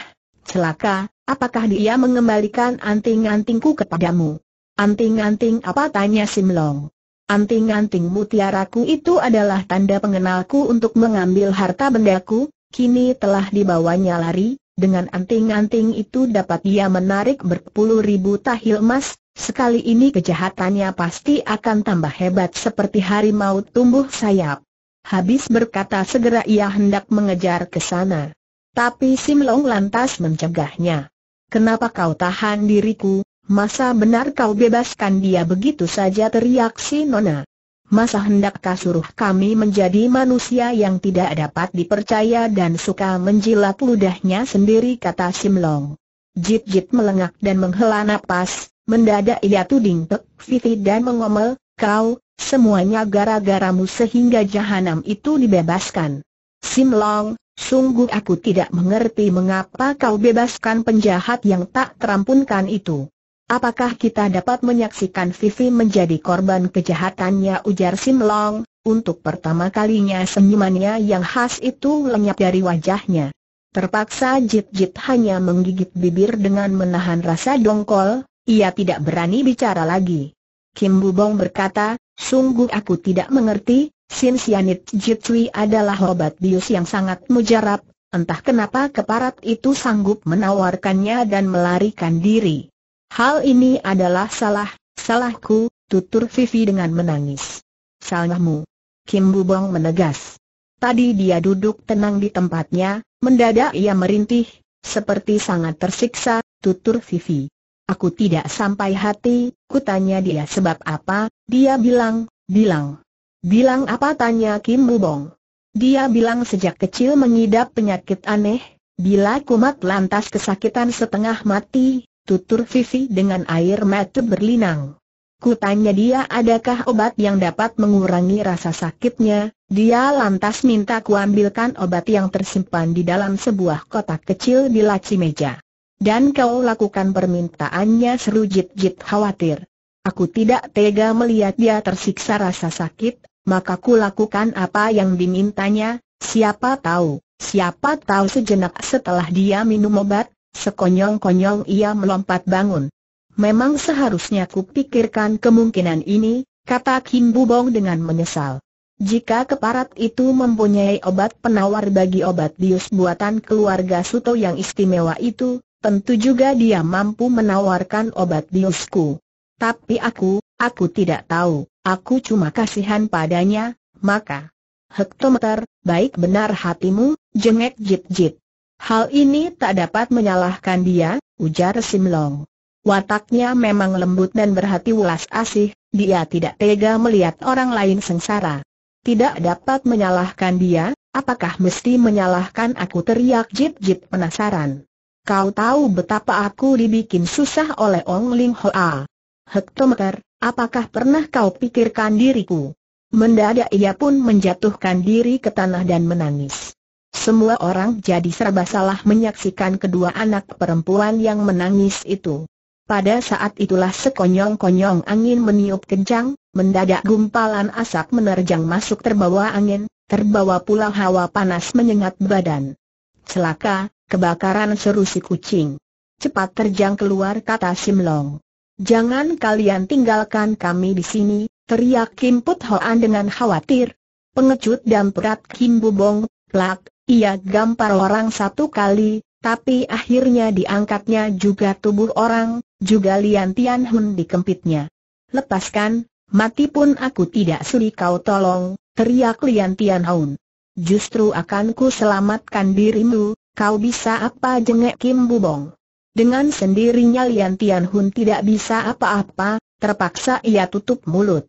celaka, apakah dia mengembalikan anting-antingku kepadamu? Anting-anting apa tanya Simlong? Anting-anting mutiaraku itu adalah tanda pengenalku untuk mengambil harta bendaku, kini telah dibawanya lari, dengan anting-anting itu dapat dia menarik berpuluh ribu tahil emas, sekali ini kejahatannya pasti akan tambah hebat seperti harimau tumbuh sayap. Habis berkata segera ia hendak mengejar ke sana. Tapi Simlong lantas mencegahnya. Kenapa kau tahan diriku? Masa benar kau bebaskan dia begitu saja teriak si Nona. Masa hendak kasuruh kami menjadi manusia yang tidak dapat dipercaya dan suka menjilat ludahnya sendiri kata Simlong. Jit-jit melengak dan menghela napas, mendadak ia tuding tek, Fiti dan mengomel, kau, semuanya gara-garamu sehingga jahanam itu dibebaskan. Sim Long, sungguh aku tidak mengerti mengapa kau bebaskan penjahat yang tak terampunkan itu. Apakah kita dapat menyaksikan Vivi menjadi korban kejahatannya ujar Sim Long, untuk pertama kalinya senyumannya yang khas itu lenyap dari wajahnya. Terpaksa Jit Jit hanya menggigit bibir dengan menahan rasa dongkol, ia tidak berani bicara lagi. Kim Bubong berkata, sungguh aku tidak mengerti, Sinsianit Jitwi adalah obat bius yang sangat mujarab, entah kenapa keparat itu sanggup menawarkannya dan melarikan diri. Hal ini adalah salah, salahku, tutur Vivi dengan menangis. Salahmu. Kim Bubong menegas. Tadi dia duduk tenang di tempatnya, mendadak ia merintih, seperti sangat tersiksa, tutur Vivi. Aku tidak sampai hati, kutanya dia sebab apa, dia bilang, bilang. Bilang apa tanya Kim Bubong. Dia bilang sejak kecil mengidap penyakit aneh, bila kumat lantas kesakitan setengah mati, tutur Vivi dengan air mata berlinang. Ku tanya dia adakah obat yang dapat mengurangi rasa sakitnya, dia lantas minta kuambilkan obat yang tersimpan di dalam sebuah kotak kecil di laci meja. Dan kau lakukan permintaannya seru Jit Jit khawatir. Aku tidak tega melihat dia tersiksa rasa sakit, maka ku lakukan apa yang dimintanya, siapa tahu, siapa tahu sejenak setelah dia minum obat, sekonyong-konyong ia melompat bangun. Memang seharusnya kupikirkan kemungkinan ini, kata Kim Bubong dengan menyesal. Jika keparat itu mempunyai obat penawar bagi obat bius buatan keluarga Suto yang istimewa itu, tentu juga dia mampu menawarkan obat biusku. Tapi aku, aku tidak tahu. Aku cuma kasihan padanya, maka. Hektometer, baik benar hatimu, jengek Jit Jit. Hal ini tak dapat menyalahkan dia, ujar Simlong. Wataknya memang lembut dan berhati welas asih, dia tidak tega melihat orang lain sengsara. Tidak dapat menyalahkan dia, apakah mesti menyalahkan aku teriak Jit Jit penasaran. Kau tahu betapa aku dibikin susah oleh Ong Ling Hoa. Hektometer, Apakah pernah kau pikirkan diriku? Mendadak ia pun menjatuhkan diri ke tanah dan menangis. Semua orang jadi serba salah menyaksikan kedua anak perempuan yang menangis itu. Pada saat itulah sekonyong-konyong angin meniup kencang, mendadak gumpalan asap menerjang masuk terbawa angin, terbawa pula hawa panas menyengat badan. Celaka, kebakaran seru si kucing. Cepat terjang keluar kata Simlong. Jangan kalian tinggalkan kami di sini, teriak Kim Put Hoan dengan khawatir. Pengecut dan perat Kim Bubong, plak, ia gampar orang satu kali, tapi akhirnya diangkatnya juga tubuh orang, juga Lian Tian Hun dikempitnya. Lepaskan, mati pun aku tidak suri kau tolong, teriak Lian Tian Hun. Justru akan ku selamatkan dirimu, kau bisa apa jengek Kim Bubong. Dengan sendirinya Lian Tian Hun tidak bisa apa-apa, terpaksa ia tutup mulut.